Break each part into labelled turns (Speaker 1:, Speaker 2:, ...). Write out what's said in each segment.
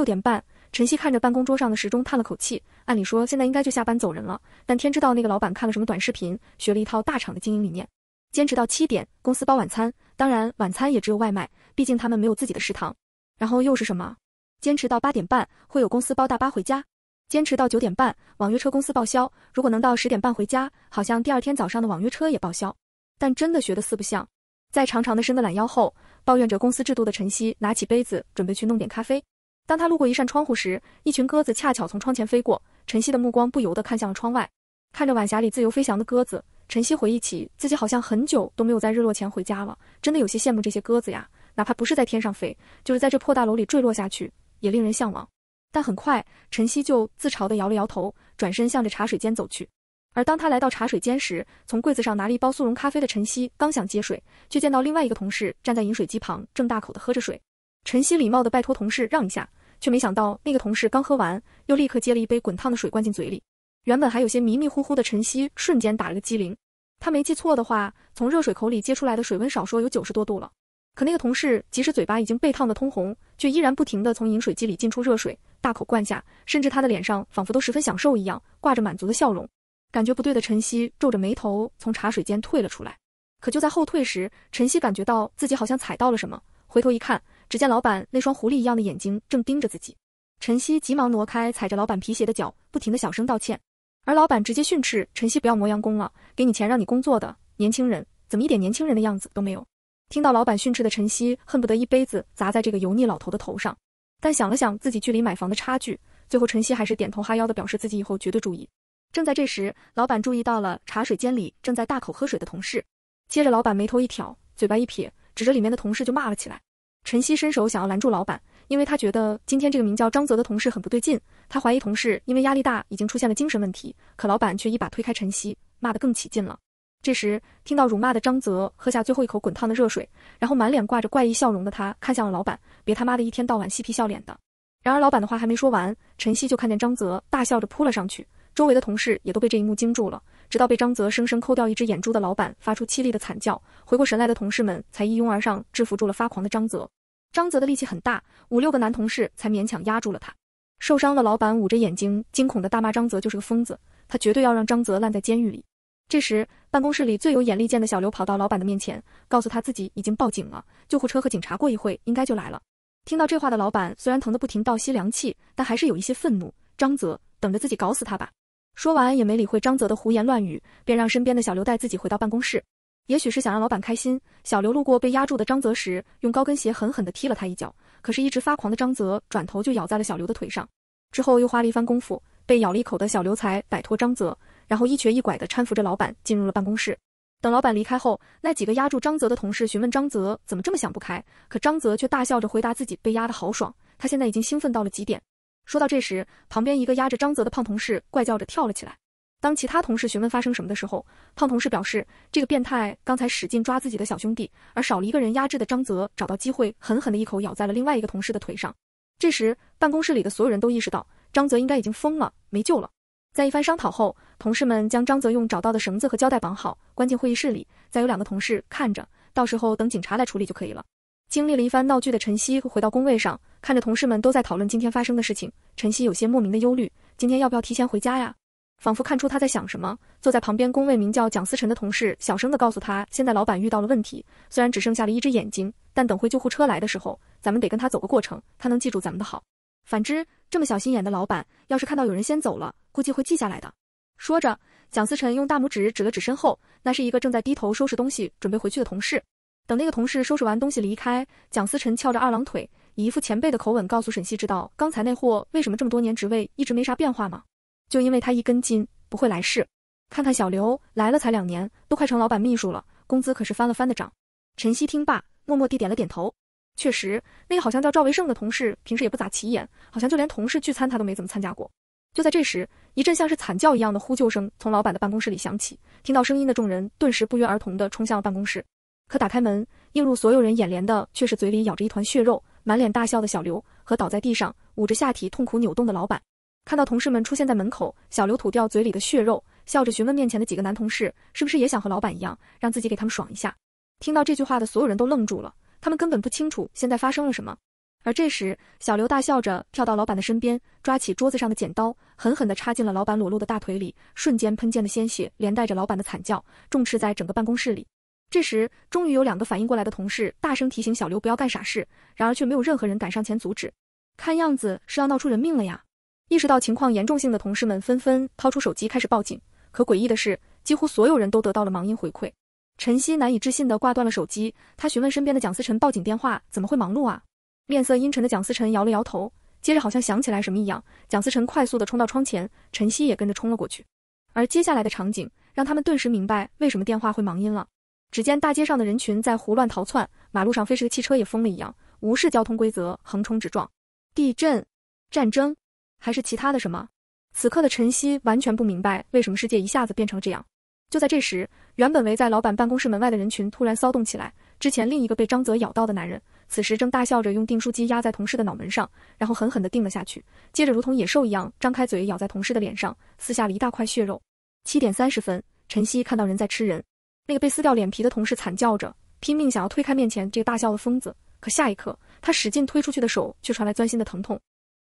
Speaker 1: 六点半，陈曦看着办公桌上的时钟，叹了口气。按理说现在应该就下班走人了，但天知道那个老板看了什么短视频，学了一套大厂的经营理念，坚持到七点，公司包晚餐，当然晚餐也只有外卖，毕竟他们没有自己的食堂。然后又是什么？坚持到八点半，会有公司包大巴回家；坚持到九点半，网约车公司报销。如果能到十点半回家，好像第二天早上的网约车也报销。但真的学的四不像。在长长的伸个懒腰后，抱怨着公司制度的陈曦拿起杯子，准备去弄点咖啡。当他路过一扇窗户时，一群鸽子恰巧从窗前飞过。晨曦的目光不由得看向了窗外，看着晚霞里自由飞翔的鸽子，晨曦回忆起自己好像很久都没有在日落前回家了，真的有些羡慕这些鸽子呀。哪怕不是在天上飞，就是在这破大楼里坠落下去，也令人向往。但很快，晨曦就自嘲地摇了摇头，转身向着茶水间走去。而当他来到茶水间时，从柜子上拿了一包速溶咖啡的晨曦刚想接水，却见到另外一个同事站在饮水机旁正大口地喝着水。晨曦礼貌地拜托同事让一下。却没想到，那个同事刚喝完，又立刻接了一杯滚烫的水灌进嘴里。原本还有些迷迷糊糊的陈曦，瞬间打了个激灵。他没记错的话，从热水口里接出来的水温少说有九十多度了。可那个同事即使嘴巴已经被烫得通红，却依然不停地从饮水机里进出热水，大口灌下，甚至他的脸上仿佛都十分享受一样，挂着满足的笑容。感觉不对的陈曦皱着眉头从茶水间退了出来。可就在后退时，陈曦感觉到自己好像踩到了什么，回头一看。只见老板那双狐狸一样的眼睛正盯着自己，晨曦急忙挪开踩着老板皮鞋的脚，不停的小声道歉。而老板直接训斥晨曦不要磨洋工了，给你钱让你工作的年轻人，怎么一点年轻人的样子都没有？听到老板训斥的晨曦恨不得一杯子砸在这个油腻老头的头上，但想了想自己距离买房的差距，最后晨曦还是点头哈腰的表示自己以后绝对注意。正在这时，老板注意到了茶水间里正在大口喝水的同事，接着老板眉头一挑，嘴巴一撇，指着里面的同事就骂了起来。晨曦伸手想要拦住老板，因为他觉得今天这个名叫张泽的同事很不对劲。他怀疑同事因为压力大已经出现了精神问题，可老板却一把推开晨曦，骂得更起劲了。这时，听到辱骂的张泽喝下最后一口滚烫的热水，然后满脸挂着怪异笑容的他看向了老板：“别他妈的一天到晚嬉皮笑脸的！”然而，老板的话还没说完，晨曦就看见张泽大笑着扑了上去，周围的同事也都被这一幕惊住了。直到被张泽生生抠掉一只眼珠的老板发出凄厉的惨叫，回过神来的同事们才一拥而上制服住了发狂的张泽。张泽的力气很大，五六个男同事才勉强压住了他。受伤的老板捂着眼睛，惊恐的大骂张泽就是个疯子，他绝对要让张泽烂在监狱里。这时，办公室里最有眼力见的小刘跑到老板的面前，告诉他自己已经报警了，救护车和警察过一会应该就来了。听到这话的老板虽然疼得不停倒吸凉气，但还是有一些愤怒。张泽，等着自己搞死他吧！说完也没理会张泽的胡言乱语，便让身边的小刘带自己回到办公室。也许是想让老板开心，小刘路过被压住的张泽时，用高跟鞋狠狠地踢了他一脚。可是，一直发狂的张泽转头就咬在了小刘的腿上。之后又花了一番功夫，被咬了一口的小刘才摆脱张泽，然后一瘸一拐地搀扶着老板进入了办公室。等老板离开后，那几个压住张泽的同事询问张泽怎么这么想不开，可张泽却大笑着回答自己被压的好爽，他现在已经兴奋到了极点。说到这时，旁边一个压着张泽的胖同事怪叫着跳了起来。当其他同事询问发生什么的时候，胖同事表示，这个变态刚才使劲抓自己的小兄弟，而少了一个人压制的张泽找到机会狠狠地一口咬在了另外一个同事的腿上。这时，办公室里的所有人都意识到张泽应该已经疯了，没救了。在一番商讨后，同事们将张泽用找到的绳子和胶带绑好，关进会议室里，再有两个同事看着，到时候等警察来处理就可以了。经历了一番闹剧的陈曦回到工位上，看着同事们都在讨论今天发生的事情，陈曦有些莫名的忧虑，今天要不要提前回家呀？仿佛看出他在想什么，坐在旁边工位名叫蒋思辰的同事小声地告诉他：“现在老板遇到了问题，虽然只剩下了一只眼睛，但等会救护车来的时候，咱们得跟他走个过程，他能记住咱们的好。反之，这么小心眼的老板，要是看到有人先走了，估计会记下来的。”说着，蒋思辰用大拇指指了指身后，那是一个正在低头收拾东西准备回去的同事。等那个同事收拾完东西离开，蒋思辰翘着二郎腿，以一副前辈的口吻告诉沈西知道：“刚才那货为什么这么多年职位一直没啥变化吗？”就因为他一根筋，不会来事。看看小刘，来了才两年，都快成老板秘书了，工资可是翻了番的涨。陈曦听罢，默默地点了点头。确实，那个好像叫赵维胜的同事，平时也不咋起眼，好像就连同事聚餐他都没怎么参加过。就在这时，一阵像是惨叫一样的呼救声从老板的办公室里响起，听到声音的众人顿时不约而同地冲向了办公室。可打开门，映入所有人眼帘的却是嘴里咬着一团血肉、满脸大笑的小刘和倒在地上捂着下体痛苦扭动的老板。看到同事们出现在门口，小刘吐掉嘴里的血肉，笑着询问面前的几个男同事：“是不是也想和老板一样，让自己给他们爽一下？”听到这句话的所有人都愣住了，他们根本不清楚现在发生了什么。而这时，小刘大笑着跳到老板的身边，抓起桌子上的剪刀，狠狠地插进了老板裸露的大腿里，瞬间喷溅的鲜血连带着老板的惨叫，重斥在整个办公室里。这时，终于有两个反应过来的同事大声提醒小刘不要干傻事，然而却没有任何人敢上前阻止。看样子是要闹出人命了呀！意识到情况严重性的同事们纷纷掏出手机开始报警，可诡异的是，几乎所有人都得到了忙音回馈。陈曦难以置信地挂断了手机，他询问身边的蒋思辰报警电话怎么会忙碌啊？”面色阴沉的蒋思辰摇了摇头，接着好像想起来什么一样，蒋思辰快速地冲到窗前，陈曦也跟着冲了过去。而接下来的场景让他们顿时明白为什么电话会忙音了。只见大街上的人群在胡乱逃窜，马路上飞驰的汽车也疯了一样，无视交通规则横冲直撞。地震，战争。还是其他的什么？此刻的陈曦完全不明白为什么世界一下子变成了这样。就在这时，原本围在老板办公室门外的人群突然骚动起来。之前另一个被张泽咬到的男人，此时正大笑着用订书机压在同事的脑门上，然后狠狠地钉了下去，接着如同野兽一样张开嘴咬在同事的脸上，撕下了一大块血肉。七点三十分，陈曦看到人在吃人，那个被撕掉脸皮的同事惨叫着，拼命想要推开面前这个大笑的疯子，可下一刻，他使劲推出去的手却传来钻心的疼痛。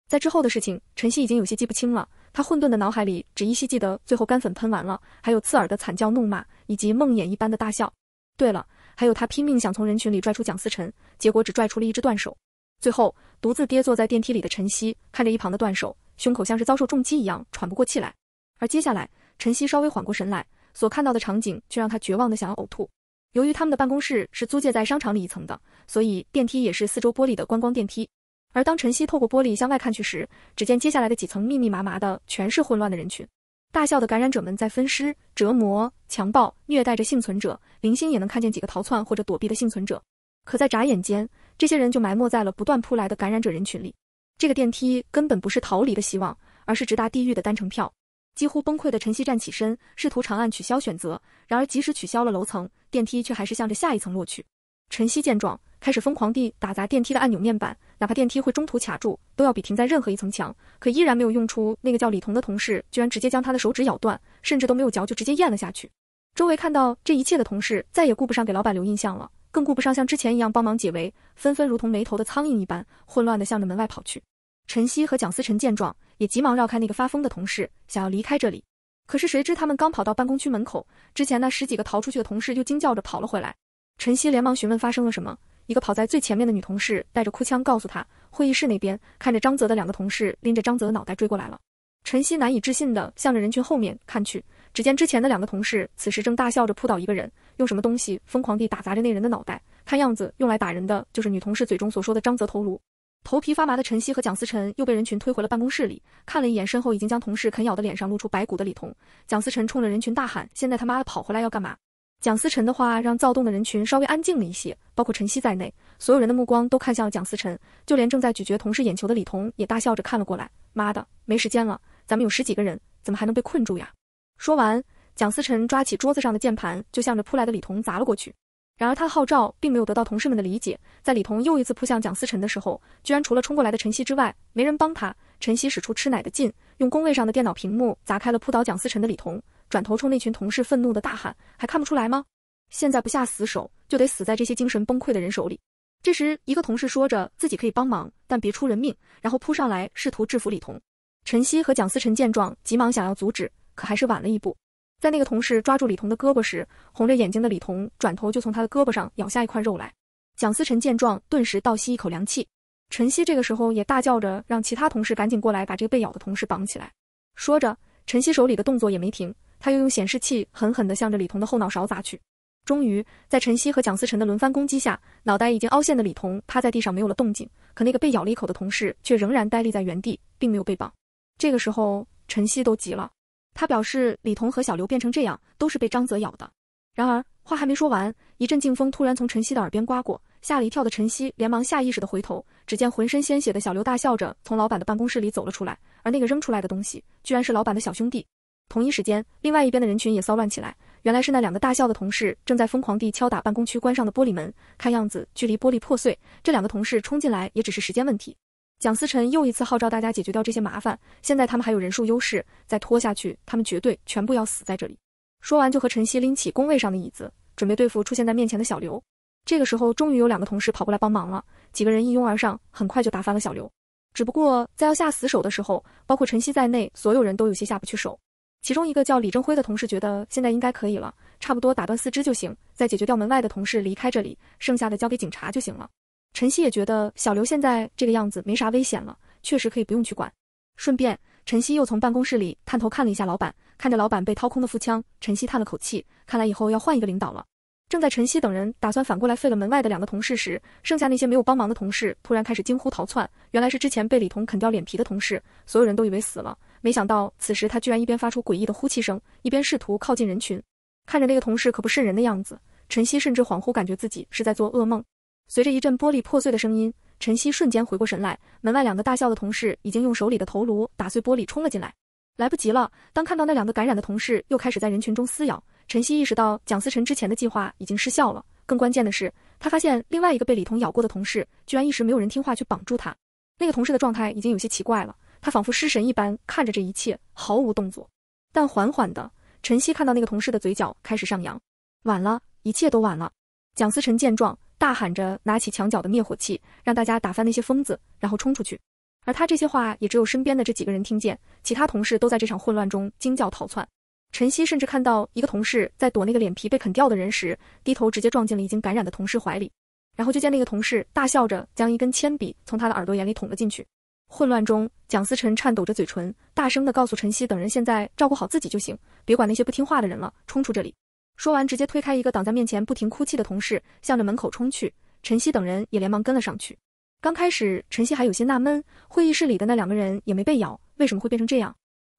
Speaker 1: 在之后的事情，陈曦已经有些记不清了。他混沌的脑海里只依稀记得，最后干粉喷完了，还有刺耳的惨叫、怒骂，以及梦魇一般的大笑。对了，还有他拼命想从人群里拽出蒋思辰，结果只拽出了一只断手。最后，独自跌坐在电梯里的陈曦，看着一旁的断手，胸口像是遭受重击一样，喘不过气来。而接下来，陈曦稍微缓过神来，所看到的场景却让他绝望的想要呕吐。由于他们的办公室是租借在商场里一层的，所以电梯也是四周玻璃的观光电梯。而当晨曦透过玻璃向外看去时，只见接下来的几层密密麻麻的全是混乱的人群，大笑的感染者们在分尸、折磨、强暴、虐待着幸存者，零星也能看见几个逃窜或者躲避的幸存者。可在眨眼间，这些人就埋没在了不断扑来的感染者人群里。这个电梯根本不是逃离的希望，而是直达地狱的单程票。几乎崩溃的晨曦站起身，试图长按取消选择，然而即使取消了楼层，电梯却还是向着下一层落去。晨曦见状。开始疯狂地打砸电梯的按钮面板，哪怕电梯会中途卡住，都要比停在任何一层强。可依然没有用出那个叫李彤的同事，居然直接将他的手指咬断，甚至都没有嚼就直接咽了下去。周围看到这一切的同事，再也顾不上给老板留印象了，更顾不上像之前一样帮忙解围，纷纷如同没头的苍蝇一般，混乱地向着门外跑去。陈曦和蒋思辰见状，也急忙绕开那个发疯的同事，想要离开这里。可是谁知他们刚跑到办公区门口，之前那十几个逃出去的同事又惊叫着跑了回来。陈曦连忙询问发生了什么。一个跑在最前面的女同事带着哭腔告诉他，会议室那边看着张泽的两个同事拎着张泽的脑袋追过来了。陈曦难以置信地向着人群后面看去，只见之前的两个同事此时正大笑着扑倒一个人，用什么东西疯狂地打砸着那人的脑袋，看样子用来打人的就是女同事嘴中所说的张泽头颅。头皮发麻的陈曦和蒋思辰又被人群推回了办公室里，看了一眼身后已经将同事啃咬的脸上露出白骨的李彤，蒋思辰冲着人群大喊：现在他妈的跑回来要干嘛？蒋思辰的话让躁动的人群稍微安静了一些，包括陈曦在内，所有人的目光都看向了蒋思辰，就连正在咀嚼同事眼球的李彤也大笑着看了过来。妈的，没时间了，咱们有十几个人，怎么还能被困住呀？说完，蒋思辰抓起桌子上的键盘就向着扑来的李彤砸了过去。然而他的号召并没有得到同事们的理解，在李彤又一次扑向蒋思辰的时候，居然除了冲过来的陈曦之外，没人帮他。陈曦使出吃奶的劲，用工位上的电脑屏幕砸开了扑倒蒋思辰的李彤。转头冲那群同事愤怒的大喊：“还看不出来吗？现在不下死手，就得死在这些精神崩溃的人手里。”这时，一个同事说着自己可以帮忙，但别出人命，然后扑上来试图制服李彤。陈曦和蒋思辰见状，急忙想要阻止，可还是晚了一步。在那个同事抓住李彤的胳膊时，红着眼睛的李彤转头就从他的胳膊上咬下一块肉来。蒋思辰见状，顿时倒吸一口凉气。陈曦这个时候也大叫着让其他同事赶紧过来把这个被咬的同事绑起来。说着，陈曦手里的动作也没停。他又用显示器狠狠地向着李彤的后脑勺砸去。终于，在陈曦和蒋思辰的轮番攻击下，脑袋已经凹陷的李彤趴在地上没有了动静。可那个被咬了一口的同事却仍然呆立在原地，并没有被绑。这个时候，陈曦都急了，他表示李彤和小刘变成这样都是被张泽咬的。然而话还没说完，一阵劲风突然从陈曦的耳边刮过，吓了一跳的陈曦连忙下意识地回头，只见浑身鲜血的小刘大笑着从老板的办公室里走了出来，而那个扔出来的东西居然是老板的小兄弟。同一时间，另外一边的人群也骚乱起来。原来是那两个大笑的同事正在疯狂地敲打办公区关上的玻璃门，看样子距离玻璃破碎，这两个同事冲进来也只是时间问题。蒋思辰又一次号召大家解决掉这些麻烦。现在他们还有人数优势，再拖下去，他们绝对全部要死在这里。说完，就和陈曦拎起工位上的椅子，准备对付出现在面前的小刘。这个时候，终于有两个同事跑过来帮忙了，几个人一拥而上，很快就打翻了小刘。只不过在要下死手的时候，包括陈曦在内，所有人都有些下不去手。其中一个叫李正辉的同事觉得现在应该可以了，差不多打断四肢就行，再解决掉门外的同事离开这里，剩下的交给警察就行了。陈曦也觉得小刘现在这个样子没啥危险了，确实可以不用去管。顺便，陈曦又从办公室里探头看了一下老板，看着老板被掏空的腹腔，陈曦叹了口气，看来以后要换一个领导了。正在陈曦等人打算反过来废了门外的两个同事时，剩下那些没有帮忙的同事突然开始惊呼逃窜，原来是之前被李彤啃掉脸皮的同事，所有人都以为死了。没想到，此时他居然一边发出诡异的呼气声，一边试图靠近人群。看着那个同事可不瘆人的样子，陈曦甚至恍惚感觉自己是在做噩梦。随着一阵玻璃破碎的声音，陈曦瞬间回过神来，门外两个大笑的同事已经用手里的头颅打碎玻璃冲了进来。来不及了！当看到那两个感染的同事又开始在人群中撕咬，陈曦意识到蒋思辰之前的计划已经失效了。更关键的是，他发现另外一个被李彤咬过的同事，居然一时没有人听话去绑住他。那个同事的状态已经有些奇怪了。他仿佛失神一般看着这一切，毫无动作。但缓缓的，晨曦看到那个同事的嘴角开始上扬。晚了，一切都晚了。蒋思辰见状，大喊着拿起墙角的灭火器，让大家打翻那些疯子，然后冲出去。而他这些话也只有身边的这几个人听见，其他同事都在这场混乱中惊叫逃窜。晨曦甚至看到一个同事在躲那个脸皮被啃掉的人时，低头直接撞进了已经感染的同事怀里，然后就见那个同事大笑着将一根铅笔从他的耳朵眼里捅了进去。混乱中，蒋思辰颤抖着嘴唇，大声地告诉陈曦等人：“现在照顾好自己就行，别管那些不听话的人了，冲出这里！”说完，直接推开一个挡在面前不停哭泣的同事，向着门口冲去。陈曦等人也连忙跟了上去。刚开始，陈曦还有些纳闷，会议室里的那两个人也没被咬，为什么会变成这样？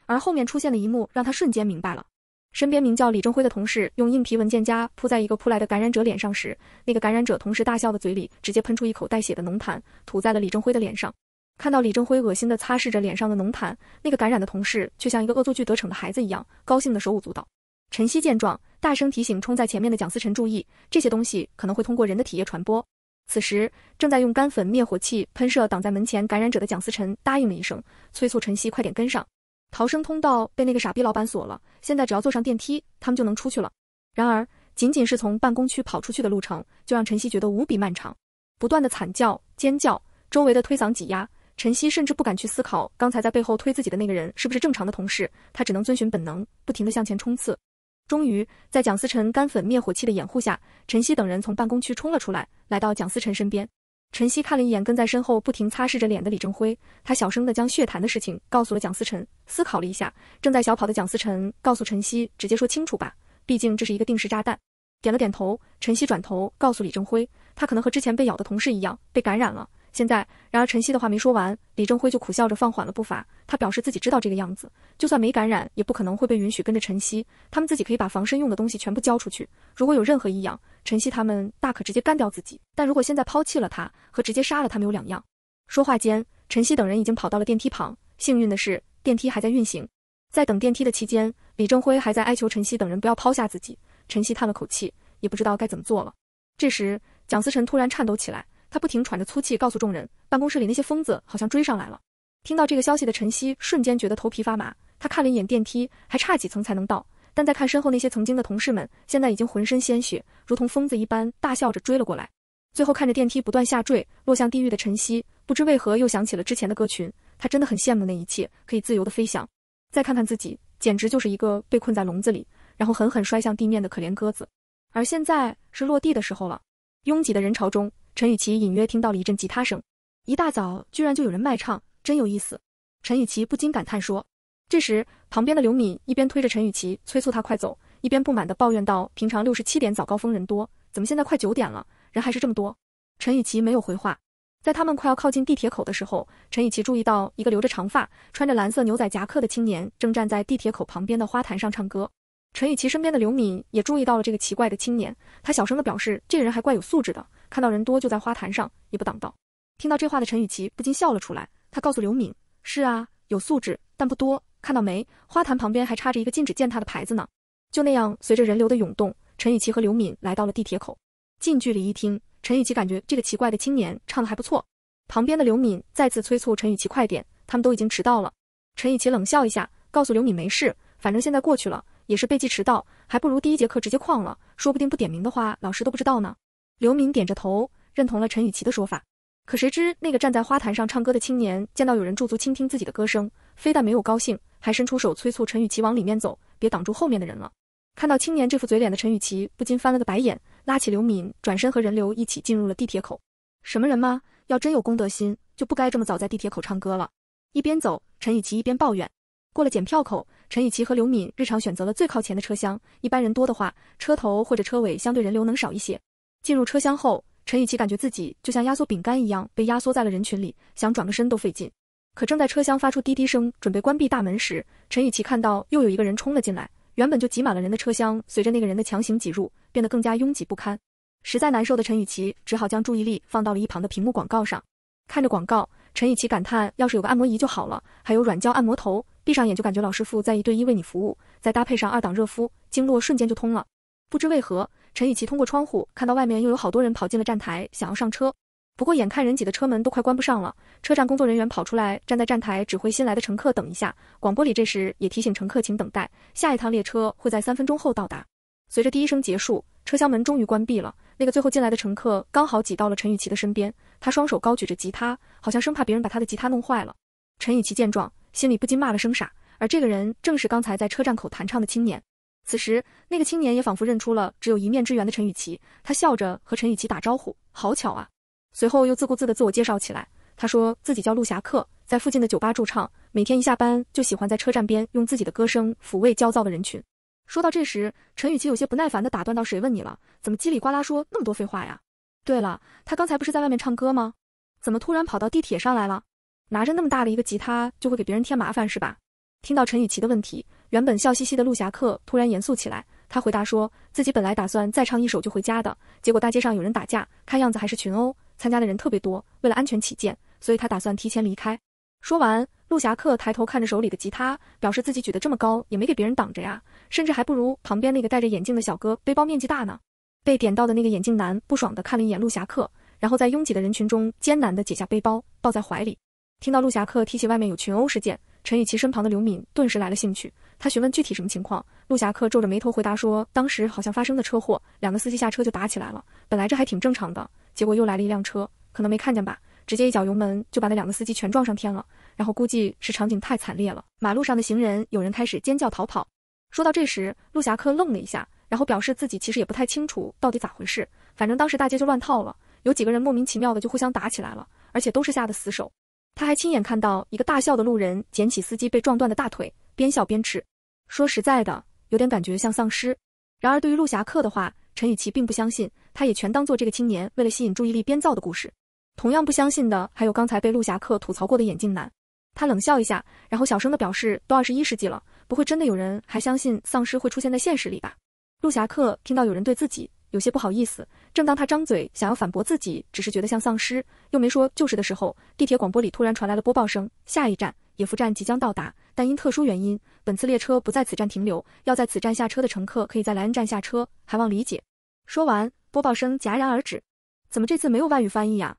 Speaker 1: 而后面出现的一幕让他瞬间明白了：身边名叫李正辉的同事用硬皮文件夹扑在一个扑来的感染者脸上时，那个感染者同时大笑的嘴里直接喷出一口带血的浓痰，吐在了李正辉的脸上。看到李正辉恶心地擦拭着脸上的浓痰，那个感染的同事却像一个恶作剧得逞的孩子一样，高兴的手舞足蹈。陈曦见状，大声提醒冲在前面的蒋思辰注意，这些东西可能会通过人的体液传播。此时，正在用干粉灭火器喷射挡在门前感染者的蒋思辰答应了一声，催促陈曦快点跟上。逃生通道被那个傻逼老板锁了，现在只要坐上电梯，他们就能出去了。然而，仅仅是从办公区跑出去的路程，就让陈曦觉得无比漫长。不断的惨叫、尖叫，周围的推搡、挤压。陈曦甚至不敢去思考，刚才在背后推自己的那个人是不是正常的同事，他只能遵循本能，不停地向前冲刺。终于，在蒋思辰干粉灭火器的掩护下，陈曦等人从办公区冲了出来，来到蒋思辰身边。陈曦看了一眼跟在身后不停擦拭着脸的李正辉，他小声地将血痰的事情告诉了蒋思辰。思考了一下，正在小跑的蒋思辰告诉陈曦，直接说清楚吧，毕竟这是一个定时炸弹。点了点头，陈曦转头告诉李正辉，他可能和之前被咬的同事一样，被感染了。现在，然而陈曦的话没说完，李正辉就苦笑着放缓了步伐。他表示自己知道这个样子，就算没感染，也不可能会被允许跟着陈曦。他们自己可以把防身用的东西全部交出去，如果有任何异样，陈曦他们大可直接干掉自己。但如果现在抛弃了他，和直接杀了他没有两样。说话间，陈曦等人已经跑到了电梯旁。幸运的是，电梯还在运行。在等电梯的期间，李正辉还在哀求陈曦等人不要抛下自己。陈曦叹了口气，也不知道该怎么做了。这时，蒋思成突然颤抖起来。他不停喘着粗气，告诉众人：“办公室里那些疯子好像追上来了。”听到这个消息的陈曦瞬间觉得头皮发麻。他看了一眼电梯，还差几层才能到。但再看身后那些曾经的同事们，现在已经浑身鲜血，如同疯子一般大笑着追了过来。最后看着电梯不断下坠，落向地狱的陈曦，不知为何又想起了之前的鸽群。他真的很羡慕那一切，可以自由的飞翔。再看看自己，简直就是一个被困在笼子里，然后狠狠摔向地面的可怜鸽子。而现在是落地的时候了。拥挤的人潮中。陈雨琪隐约听到了一阵吉他声，一大早居然就有人卖唱，真有意思。陈雨琪不禁感叹说。这时，旁边的刘敏一边推着陈雨琪催促他快走，一边不满的抱怨道：“平常六十七点早高峰人多，怎么现在快九点了，人还是这么多？”陈雨琪没有回话。在他们快要靠近地铁口的时候，陈雨琪注意到一个留着长发、穿着蓝色牛仔夹克的青年正站在地铁口旁边的花坛上唱歌。陈雨琪身边的刘敏也注意到了这个奇怪的青年，他小声的表示：“这个人还怪有素质的。”看到人多就在花坛上，也不挡道。听到这话的陈雨琪不禁笑了出来。她告诉刘敏：“是啊，有素质，但不多。看到没，花坛旁边还插着一个禁止践踏的牌子呢。”就那样，随着人流的涌动，陈雨琪和刘敏来到了地铁口。近距离一听，陈雨琪感觉这个奇怪的青年唱的还不错。旁边的刘敏再次催促陈雨琪快点，他们都已经迟到了。陈雨琪冷笑一下，告诉刘敏：“没事，反正现在过去了，也是被记迟到，还不如第一节课直接旷了，说不定不点名的话，老师都不知道呢。”刘敏点着头，认同了陈雨琪的说法。可谁知，那个站在花坛上唱歌的青年，见到有人驻足倾听自己的歌声，非但没有高兴，还伸出手催促陈雨琪往里面走，别挡住后面的人了。看到青年这副嘴脸的陈雨琪不禁翻了个白眼，拉起刘敏，转身和人流一起进入了地铁口。什么人吗？要真有公德心，就不该这么早在地铁口唱歌了。一边走，陈雨琪一边抱怨。过了检票口，陈雨琪和刘敏日常选择了最靠前的车厢。一般人多的话，车头或者车尾相对人流能少一些。进入车厢后，陈雨琪感觉自己就像压缩饼干一样被压缩在了人群里，想转个身都费劲。可正在车厢发出滴滴声，准备关闭大门时，陈雨琪看到又有一个人冲了进来。原本就挤满了人的车厢，随着那个人的强行挤入，变得更加拥挤不堪。实在难受的陈雨琪只好将注意力放到了一旁的屏幕广告上。看着广告，陈雨琪感叹：要是有个按摩仪就好了，还有软胶按摩头，闭上眼就感觉老师傅在一对一为你服务。再搭配上二档热敷，经络瞬间就通了。不知为何。陈雨琪通过窗户看到外面又有好多人跑进了站台，想要上车。不过眼看人挤的车门都快关不上了，车站工作人员跑出来，站在站台指挥新来的乘客等一下。广播里这时也提醒乘客请等待，下一趟列车会在三分钟后到达。随着第一声结束，车厢门终于关闭了。那个最后进来的乘客刚好挤到了陈雨琪的身边，他双手高举着吉他，好像生怕别人把他的吉他弄坏了。陈雨琪见状，心里不禁骂了声傻。而这个人正是刚才在车站口弹唱的青年。此时，那个青年也仿佛认出了只有一面之缘的陈雨琪，他笑着和陈雨琪打招呼：“好巧啊！”随后又自顾自的自我介绍起来。他说自己叫陆侠客，在附近的酒吧驻唱，每天一下班就喜欢在车站边用自己的歌声抚慰焦躁的人群。说到这时，陈雨琪有些不耐烦地打断到：“谁问你了？怎么叽里呱啦说那么多废话呀？对了，他刚才不是在外面唱歌吗？怎么突然跑到地铁上来了？拿着那么大的一个吉他就会给别人添麻烦是吧？”听到陈雨琪的问题。原本笑嘻嘻的陆侠客突然严肃起来，他回答说自己本来打算再唱一首就回家的，结果大街上有人打架，看样子还是群殴，参加的人特别多，为了安全起见，所以他打算提前离开。说完，陆侠客抬头看着手里的吉他，表示自己举得这么高也没给别人挡着呀，甚至还不如旁边那个戴着眼镜的小哥背包面积大呢。被点到的那个眼镜男不爽地看了一眼陆侠客，然后在拥挤的人群中艰难地解下背包抱在怀里。听到陆侠客提起外面有群殴事件，陈雨琪身旁的刘敏顿时来了兴趣。他询问具体什么情况，陆侠客皱着眉头回答说：“当时好像发生了车祸，两个司机下车就打起来了。本来这还挺正常的，结果又来了一辆车，可能没看见吧，直接一脚油门就把那两个司机全撞上天了。然后估计是场景太惨烈了，马路上的行人有人开始尖叫逃跑。”说到这时，陆侠客愣了一下，然后表示自己其实也不太清楚到底咋回事，反正当时大街就乱套了，有几个人莫名其妙的就互相打起来了，而且都是下的死手。他还亲眼看到一个大笑的路人捡起司机被撞断的大腿，边笑边吃。说实在的，有点感觉像丧尸。然而，对于陆侠客的话，陈雨琦并不相信，他也全当做这个青年为了吸引注意力编造的故事。同样不相信的还有刚才被陆侠客吐槽过的眼镜男。他冷笑一下，然后小声的表示：“都二十一世纪了，不会真的有人还相信丧尸会出现在现实里吧？”陆侠客听到有人对自己有些不好意思，正当他张嘴想要反驳自己，只是觉得像丧尸又没说就是的时候，地铁广播里突然传来了播报声：“下一站野夫站即将到达，但因特殊原因。”本次列车不在此站停留，要在此站下车的乘客可以在莱恩站下车，还望理解。说完，播报声戛然而止。怎么这次没有外语翻译呀？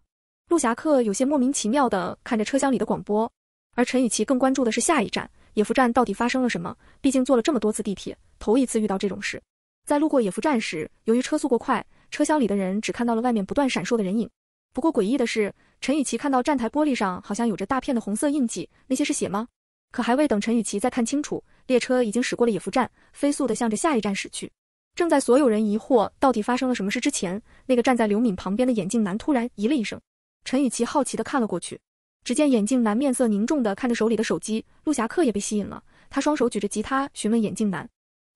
Speaker 1: 陆侠客有些莫名其妙地看着车厢里的广播，而陈雨琪更关注的是下一站野福站到底发生了什么，毕竟坐了这么多次地铁，头一次遇到这种事。在路过野福站时，由于车速过快，车厢里的人只看到了外面不断闪烁的人影。不过诡异的是，陈雨琪看到站台玻璃上好像有着大片的红色印记，那些是血吗？可还未等陈雨琪再看清楚，列车已经驶过了野夫站，飞速的向着下一站驶去。正在所有人疑惑到底发生了什么事之前，那个站在刘敏旁边的眼镜男突然咦了一声。陈雨琪好奇的看了过去，只见眼镜男面色凝重的看着手里的手机。陆侠客也被吸引了，他双手举着吉他询问眼镜男：“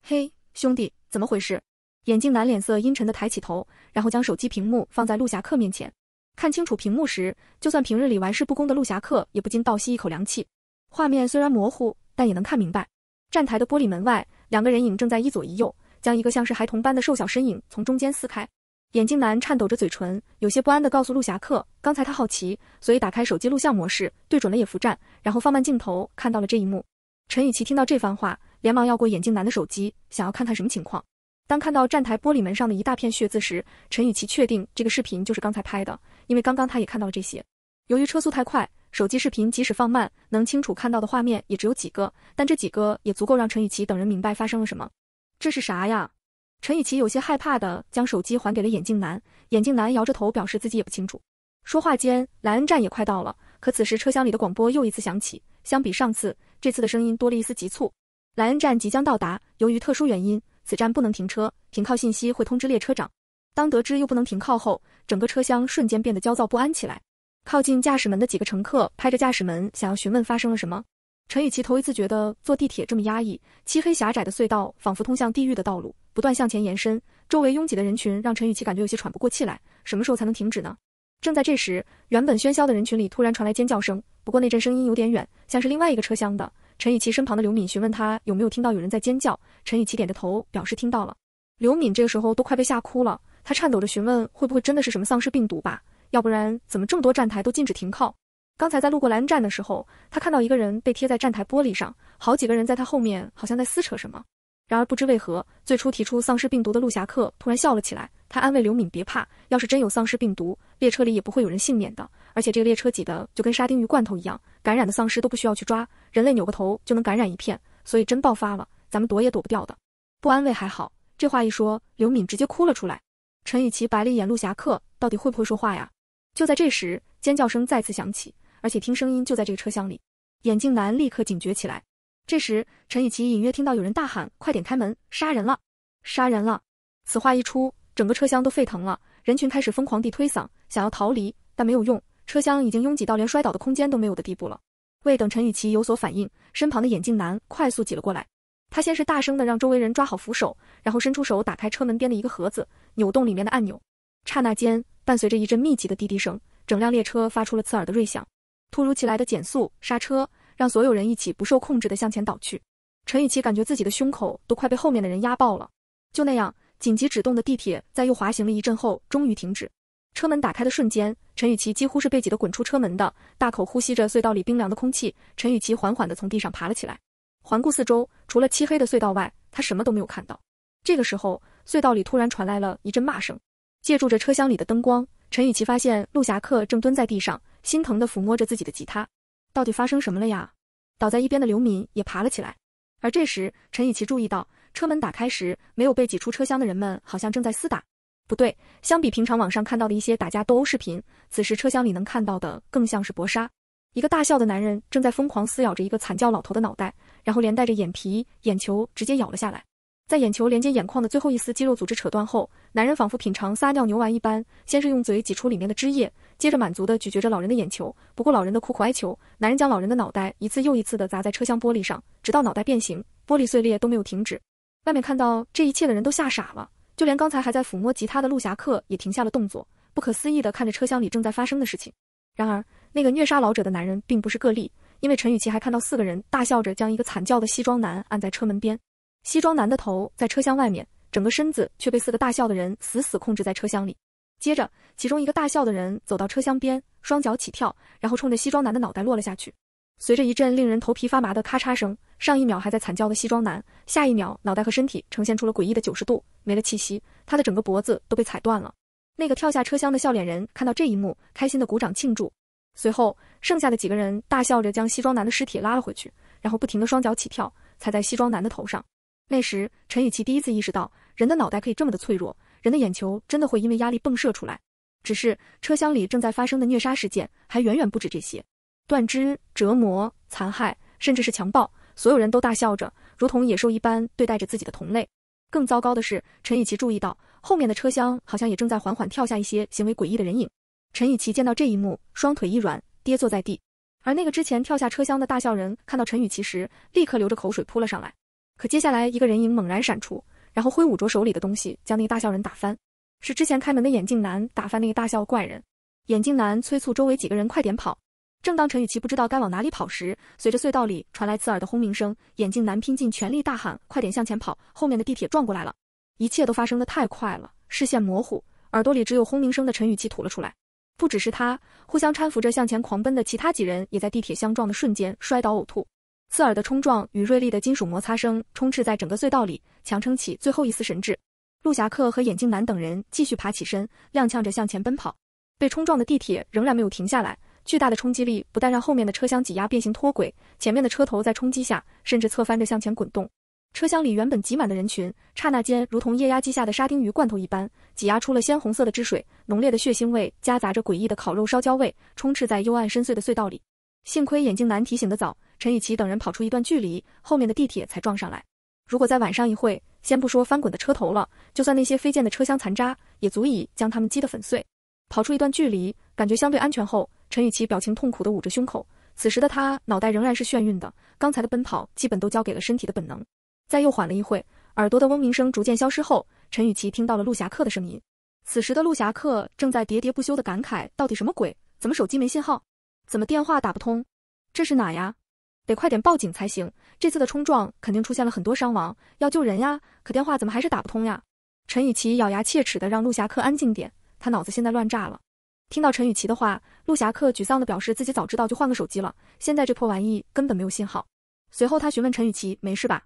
Speaker 1: 嘿，兄弟，怎么回事？”眼镜男脸色阴沉的抬起头，然后将手机屏幕放在陆侠客面前。看清楚屏幕时，就算平日里玩世不恭的陆侠客也不禁倒吸一口凉气。画面虽然模糊，但也能看明白。站台的玻璃门外，两个人影正在一左一右将一个像是孩童般的瘦小身影从中间撕开。眼镜男颤抖着嘴唇，有些不安地告诉陆侠客：“刚才他好奇，所以打开手机录像模式，对准了野伏站，然后放慢镜头，看到了这一幕。”陈雨琪听到这番话，连忙要过眼镜男的手机，想要看看什么情况。当看到站台玻璃门上的一大片血渍时，陈雨琪确定这个视频就是刚才拍的，因为刚刚他也看到了这些。由于车速太快。手机视频即使放慢，能清楚看到的画面也只有几个，但这几个也足够让陈雨琪等人明白发生了什么。这是啥呀？陈雨琪有些害怕的将手机还给了眼镜男，眼镜男摇着头表示自己也不清楚。说话间，莱恩站也快到了，可此时车厢里的广播又一次响起，相比上次，这次的声音多了一丝急促。莱恩站即将到达，由于特殊原因，此站不能停车，停靠信息会通知列车长。当得知又不能停靠后，整个车厢瞬间变得焦躁不安起来。靠近驾驶门的几个乘客拍着驾驶门，想要询问发生了什么。陈雨琪头一次觉得坐地铁这么压抑，漆黑狭窄的隧道仿佛通向地狱的道路，不断向前延伸。周围拥挤的人群让陈雨琪感觉有些喘不过气来。什么时候才能停止呢？正在这时，原本喧嚣的人群里突然传来尖叫声，不过那阵声音有点远，像是另外一个车厢的。陈雨琪身旁的刘敏询问她有没有听到有人在尖叫，陈雨琪点着头表示听到了。刘敏这个时候都快被吓哭了，她颤抖着询问会不会真的是什么丧尸病毒吧。要不然怎么这么多站台都禁止停靠？刚才在路过莱恩站的时候，他看到一个人被贴在站台玻璃上，好几个人在他后面，好像在撕扯什么。然而不知为何，最初提出丧尸病毒的陆侠客突然笑了起来。他安慰刘敏：“别怕，要是真有丧尸病毒，列车里也不会有人幸免的。而且这个列车挤的就跟沙丁鱼罐头一样，感染的丧尸都不需要去抓，人类扭个头就能感染一片。所以真爆发了，咱们躲也躲不掉的。”不安慰还好，这话一说，刘敏直接哭了出来。陈雨琪白了一眼陆侠客：“到底会不会说话呀？”就在这时，尖叫声再次响起，而且听声音就在这个车厢里。眼镜男立刻警觉起来。这时，陈雨琪隐约听到有人大喊：“快点开门！杀人了！杀人了！”此话一出，整个车厢都沸腾了，人群开始疯狂地推搡，想要逃离，但没有用，车厢已经拥挤到连摔倒的空间都没有的地步了。未等陈雨琪有所反应，身旁的眼镜男快速挤了过来。他先是大声地让周围人抓好扶手，然后伸出手打开车门边的一个盒子，扭动里面的按钮。刹那间。伴随着一阵密集的滴滴声，整辆列车发出了刺耳的锐响。突如其来的减速刹车，让所有人一起不受控制的向前倒去。陈雨琪感觉自己的胸口都快被后面的人压爆了。就那样，紧急制动的地铁在又滑行了一阵后，终于停止。车门打开的瞬间，陈雨琪几乎是被挤得滚出车门的。大口呼吸着隧道里冰凉的空气，陈雨琪缓缓地从地上爬了起来，环顾四周，除了漆黑的隧道外，她什么都没有看到。这个时候，隧道里突然传来了一阵骂声。借助着车厢里的灯光，陈雨琪发现陆侠客正蹲在地上，心疼地抚摸着自己的吉他。到底发生什么了呀？倒在一边的刘敏也爬了起来。而这时，陈雨琪注意到车门打开时，没有被挤出车厢的人们好像正在厮打。不对，相比平常网上看到的一些打架斗殴视频，此时车厢里能看到的更像是搏杀。一个大笑的男人正在疯狂撕咬着一个惨叫老头的脑袋，然后连带着眼皮、眼球直接咬了下来。在眼球连接眼眶的最后一丝肌肉组织扯断后，男人仿佛品尝撒尿牛丸一般，先是用嘴挤出里面的汁液，接着满足地咀嚼着老人的眼球。不顾老人的苦苦哀求，男人将老人的脑袋一次又一次地砸在车厢玻璃上，直到脑袋变形、玻璃碎裂都没有停止。外面看到这一切的人都吓傻了，就连刚才还在抚摸吉他的陆侠客也停下了动作，不可思议地看着车厢里正在发生的事情。然而，那个虐杀老者的男人并不是个例，因为陈雨琪还看到四个人大笑着将一个惨叫的西装男按在车门边。西装男的头在车厢外面，整个身子却被四个大笑的人死死控制在车厢里。接着，其中一个大笑的人走到车厢边，双脚起跳，然后冲着西装男的脑袋落了下去。随着一阵令人头皮发麻的咔嚓声，上一秒还在惨叫的西装男，下一秒脑袋和身体呈现出了诡异的九十度，没了气息，他的整个脖子都被踩断了。那个跳下车厢的笑脸人看到这一幕，开心的鼓掌庆祝。随后，剩下的几个人大笑着将西装男的尸体拉了回去，然后不停的双脚起跳，踩在西装男的头上。那时，陈雨琪第一次意识到，人的脑袋可以这么的脆弱，人的眼球真的会因为压力迸射出来。只是车厢里正在发生的虐杀事件，还远远不止这些，断肢、折磨、残害，甚至是强暴，所有人都大笑着，如同野兽一般对待着自己的同类。更糟糕的是，陈雨琪注意到后面的车厢好像也正在缓缓跳下一些行为诡异的人影。陈雨琪见到这一幕，双腿一软，跌坐在地。而那个之前跳下车厢的大笑人，看到陈雨琪时，立刻流着口水扑了上来。可接下来，一个人影猛然闪出，然后挥舞着手里的东西，将那个大笑人打翻。是之前开门的眼镜男打翻那个大笑怪人。眼镜男催促周围几个人快点跑。正当陈雨琪不知道该往哪里跑时，随着隧道里传来刺耳的轰鸣声，眼镜男拼尽全力大喊：“快点向前跑，后面的地铁撞过来了！”一切都发生的太快了，视线模糊，耳朵里只有轰鸣声的陈雨琪吐了出来。不只是他，互相搀扶着向前狂奔的其他几人，也在地铁相撞的瞬间摔倒呕吐。刺耳的冲撞与锐利的金属摩擦声充斥在整个隧道里，强撑起最后一丝神智，陆侠客和眼镜男等人继续爬起身，踉跄着向前奔跑。被冲撞的地铁仍然没有停下来，巨大的冲击力不但让后面的车厢挤压变形脱轨，前面的车头在冲击下甚至侧翻着向前滚动。车厢里原本挤满的人群，刹那间如同液压机下的沙丁鱼罐头一般，挤压出了鲜红色的汁水，浓烈的血腥味夹杂着诡异的烤肉烧焦味，充斥在幽暗深邃的隧道里。幸亏眼镜男提醒的早。陈雨琪等人跑出一段距离，后面的地铁才撞上来。如果再晚上一会，先不说翻滚的车头了，就算那些飞溅的车厢残渣，也足以将他们击得粉碎。跑出一段距离，感觉相对安全后，陈雨琪表情痛苦地捂着胸口。此时的他脑袋仍然是眩晕的，刚才的奔跑基本都交给了身体的本能。再又缓了一会，耳朵的嗡鸣声逐渐消失后，陈雨琪听到了陆侠客的声音。此时的陆侠客正在喋喋不休地感慨：到底什么鬼？怎么手机没信号？怎么电话打不通？这是哪呀？得快点报警才行！这次的冲撞肯定出现了很多伤亡，要救人呀！可电话怎么还是打不通呀？陈雨琪咬牙切齿的让陆侠客安静点，他脑子现在乱炸了。听到陈雨琪的话，陆侠客沮丧的表示自己早知道就换个手机了，现在这破玩意根本没有信号。随后他询问陈雨琪没事吧？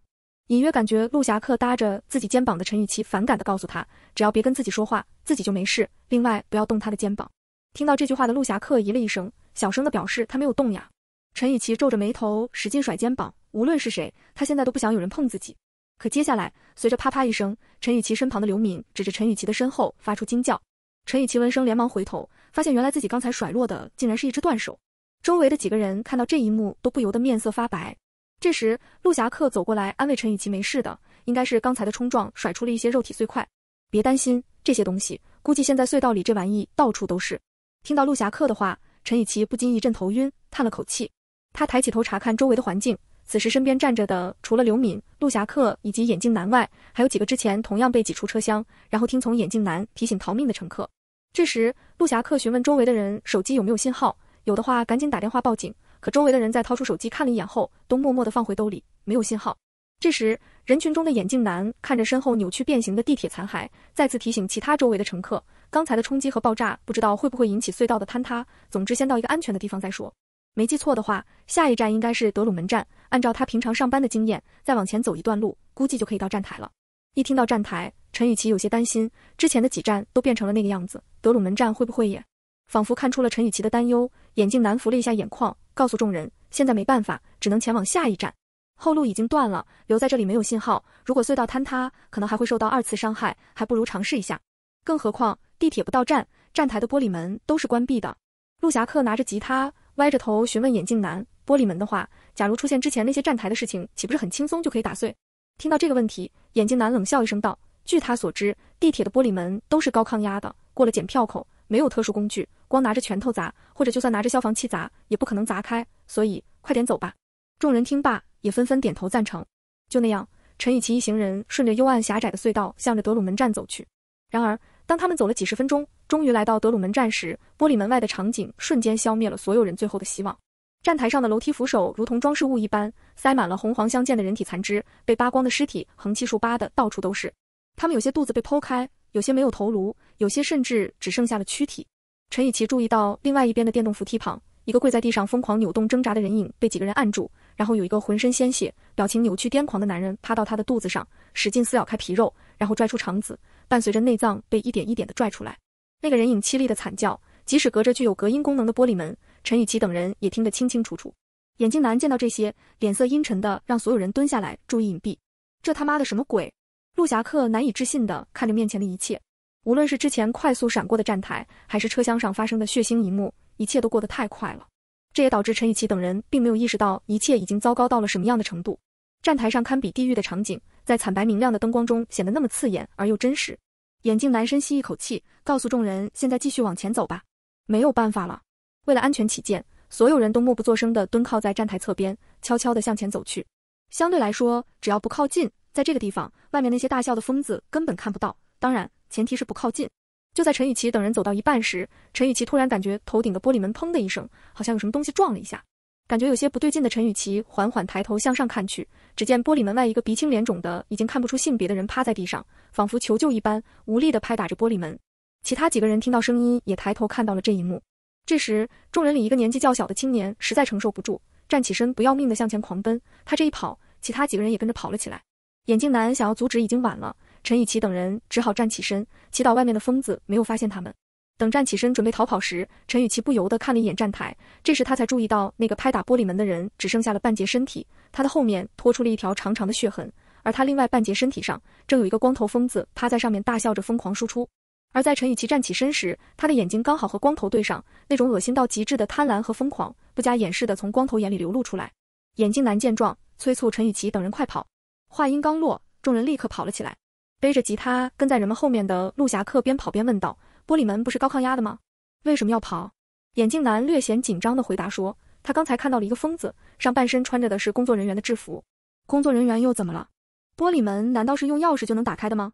Speaker 1: 隐约感觉陆侠客搭着自己肩膀的陈雨琪反感的告诉他，只要别跟自己说话，自己就没事。另外不要动他的肩膀。听到这句话的陆侠客咦了一声，小声的表示他没有动呀。陈雨琪皱着眉头，使劲甩肩膀。无论是谁，她现在都不想有人碰自己。可接下来，随着啪啪一声，陈雨琪身旁的刘敏指着陈雨琪的身后发出惊叫。陈雨琪闻声连忙回头，发现原来自己刚才甩落的竟然是一只断手。周围的几个人看到这一幕，都不由得面色发白。这时，陆侠客走过来安慰陈雨琪：“没事的，应该是刚才的冲撞甩出了一些肉体碎块，别担心，这些东西估计现在隧道里这玩意到处都是。”听到陆侠客的话，陈雨琪不禁一阵头晕，叹了口气。他抬起头查看周围的环境，此时身边站着的除了刘敏、陆侠客以及眼镜男外，还有几个之前同样被挤出车厢，然后听从眼镜男提醒逃命的乘客。这时，陆侠客询问周围的人手机有没有信号，有的话赶紧打电话报警。可周围的人在掏出手机看了一眼后，都默默地放回兜里，没有信号。这时，人群中的眼镜男看着身后扭曲变形的地铁残骸，再次提醒其他周围的乘客，刚才的冲击和爆炸不知道会不会引起隧道的坍塌，总之先到一个安全的地方再说。没记错的话，下一站应该是德鲁门站。按照他平常上班的经验，再往前走一段路，估计就可以到站台了。一听到站台，陈雨琪有些担心，之前的几站都变成了那个样子，德鲁门站会不会也？仿佛看出了陈雨琪的担忧，眼镜男扶了一下眼眶，告诉众人，现在没办法，只能前往下一站。后路已经断了，留在这里没有信号，如果隧道坍塌，可能还会受到二次伤害，还不如尝试一下。更何况地铁不到站，站台的玻璃门都是关闭的。陆侠客拿着吉他。歪着头询问眼镜男：“玻璃门的话，假如出现之前那些站台的事情，岂不是很轻松就可以打碎？”听到这个问题，眼镜男冷笑一声道：“据他所知，地铁的玻璃门都是高抗压的，过了检票口，没有特殊工具，光拿着拳头砸，或者就算拿着消防器砸，也不可能砸开。所以，快点走吧。”众人听罢，也纷纷点头赞成。就那样，陈雨奇一行人顺着幽暗狭窄的隧道，向着德鲁门站走去。然而，当他们走了几十分钟，终于来到德鲁门站时，玻璃门外的场景瞬间消灭了所有人最后的希望。站台上的楼梯扶手如同装饰物一般，塞满了红黄相间的人体残肢，被扒光的尸体横七竖八的到处都是。他们有些肚子被剖开，有些没有头颅，有些甚至只剩下了躯体。陈雨琪注意到，另外一边的电动扶梯旁，一个跪在地上疯狂扭动挣扎的人影被几个人按住，然后有一个浑身鲜血、表情扭曲癫狂的男人趴到他的肚子上，使劲撕咬开皮肉，然后拽出肠子，伴随着内脏被一点一点的拽出来。那个人影凄厉的惨叫，即使隔着具有隔音功能的玻璃门，陈雨琪等人也听得清清楚楚。眼镜男见到这些，脸色阴沉的让所有人蹲下来，注意隐蔽。这他妈的什么鬼？陆侠客难以置信的看着面前的一切，无论是之前快速闪过的站台，还是车厢上发生的血腥一幕，一切都过得太快了。这也导致陈雨琪等人并没有意识到一切已经糟糕到了什么样的程度。站台上堪比地狱的场景，在惨白明亮的灯光中显得那么刺眼而又真实。眼镜男深吸一口气，告诉众人：“现在继续往前走吧，没有办法了。为了安全起见，所有人都默不作声地蹲靠在站台侧边，悄悄地向前走去。相对来说，只要不靠近，在这个地方，外面那些大笑的疯子根本看不到。当然，前提是不靠近。”就在陈雨琪等人走到一半时，陈雨琪突然感觉头顶的玻璃门砰的一声，好像有什么东西撞了一下。感觉有些不对劲的陈雨琪缓缓抬头向上看去，只见玻璃门外一个鼻青脸肿的、已经看不出性别的人趴在地上，仿佛求救一般无力地拍打着玻璃门。其他几个人听到声音也抬头看到了这一幕。这时，众人里一个年纪较小的青年实在承受不住，站起身不要命地向前狂奔。他这一跑，其他几个人也跟着跑了起来。眼镜男想要阻止已经晚了，陈雨琪等人只好站起身祈祷外面的疯子没有发现他们。等站起身准备逃跑时，陈雨琪不由得看了一眼站台。这时他才注意到，那个拍打玻璃门的人只剩下了半截身体，他的后面拖出了一条长长的血痕，而他另外半截身体上正有一个光头疯子趴在上面大笑着疯狂输出。而在陈雨琪站起身时，他的眼睛刚好和光头对上，那种恶心到极致的贪婪和疯狂，不加掩饰的从光头眼里流露出来。眼镜男见状，催促陈雨琪等人快跑。话音刚落，众人立刻跑了起来。背着吉他跟在人们后面的陆侠客边跑边问道。玻璃门不是高抗压的吗？为什么要跑？眼镜男略显紧张地回答说：“他刚才看到了一个疯子，上半身穿着的是工作人员的制服。工作人员又怎么了？玻璃门难道是用钥匙就能打开的吗？”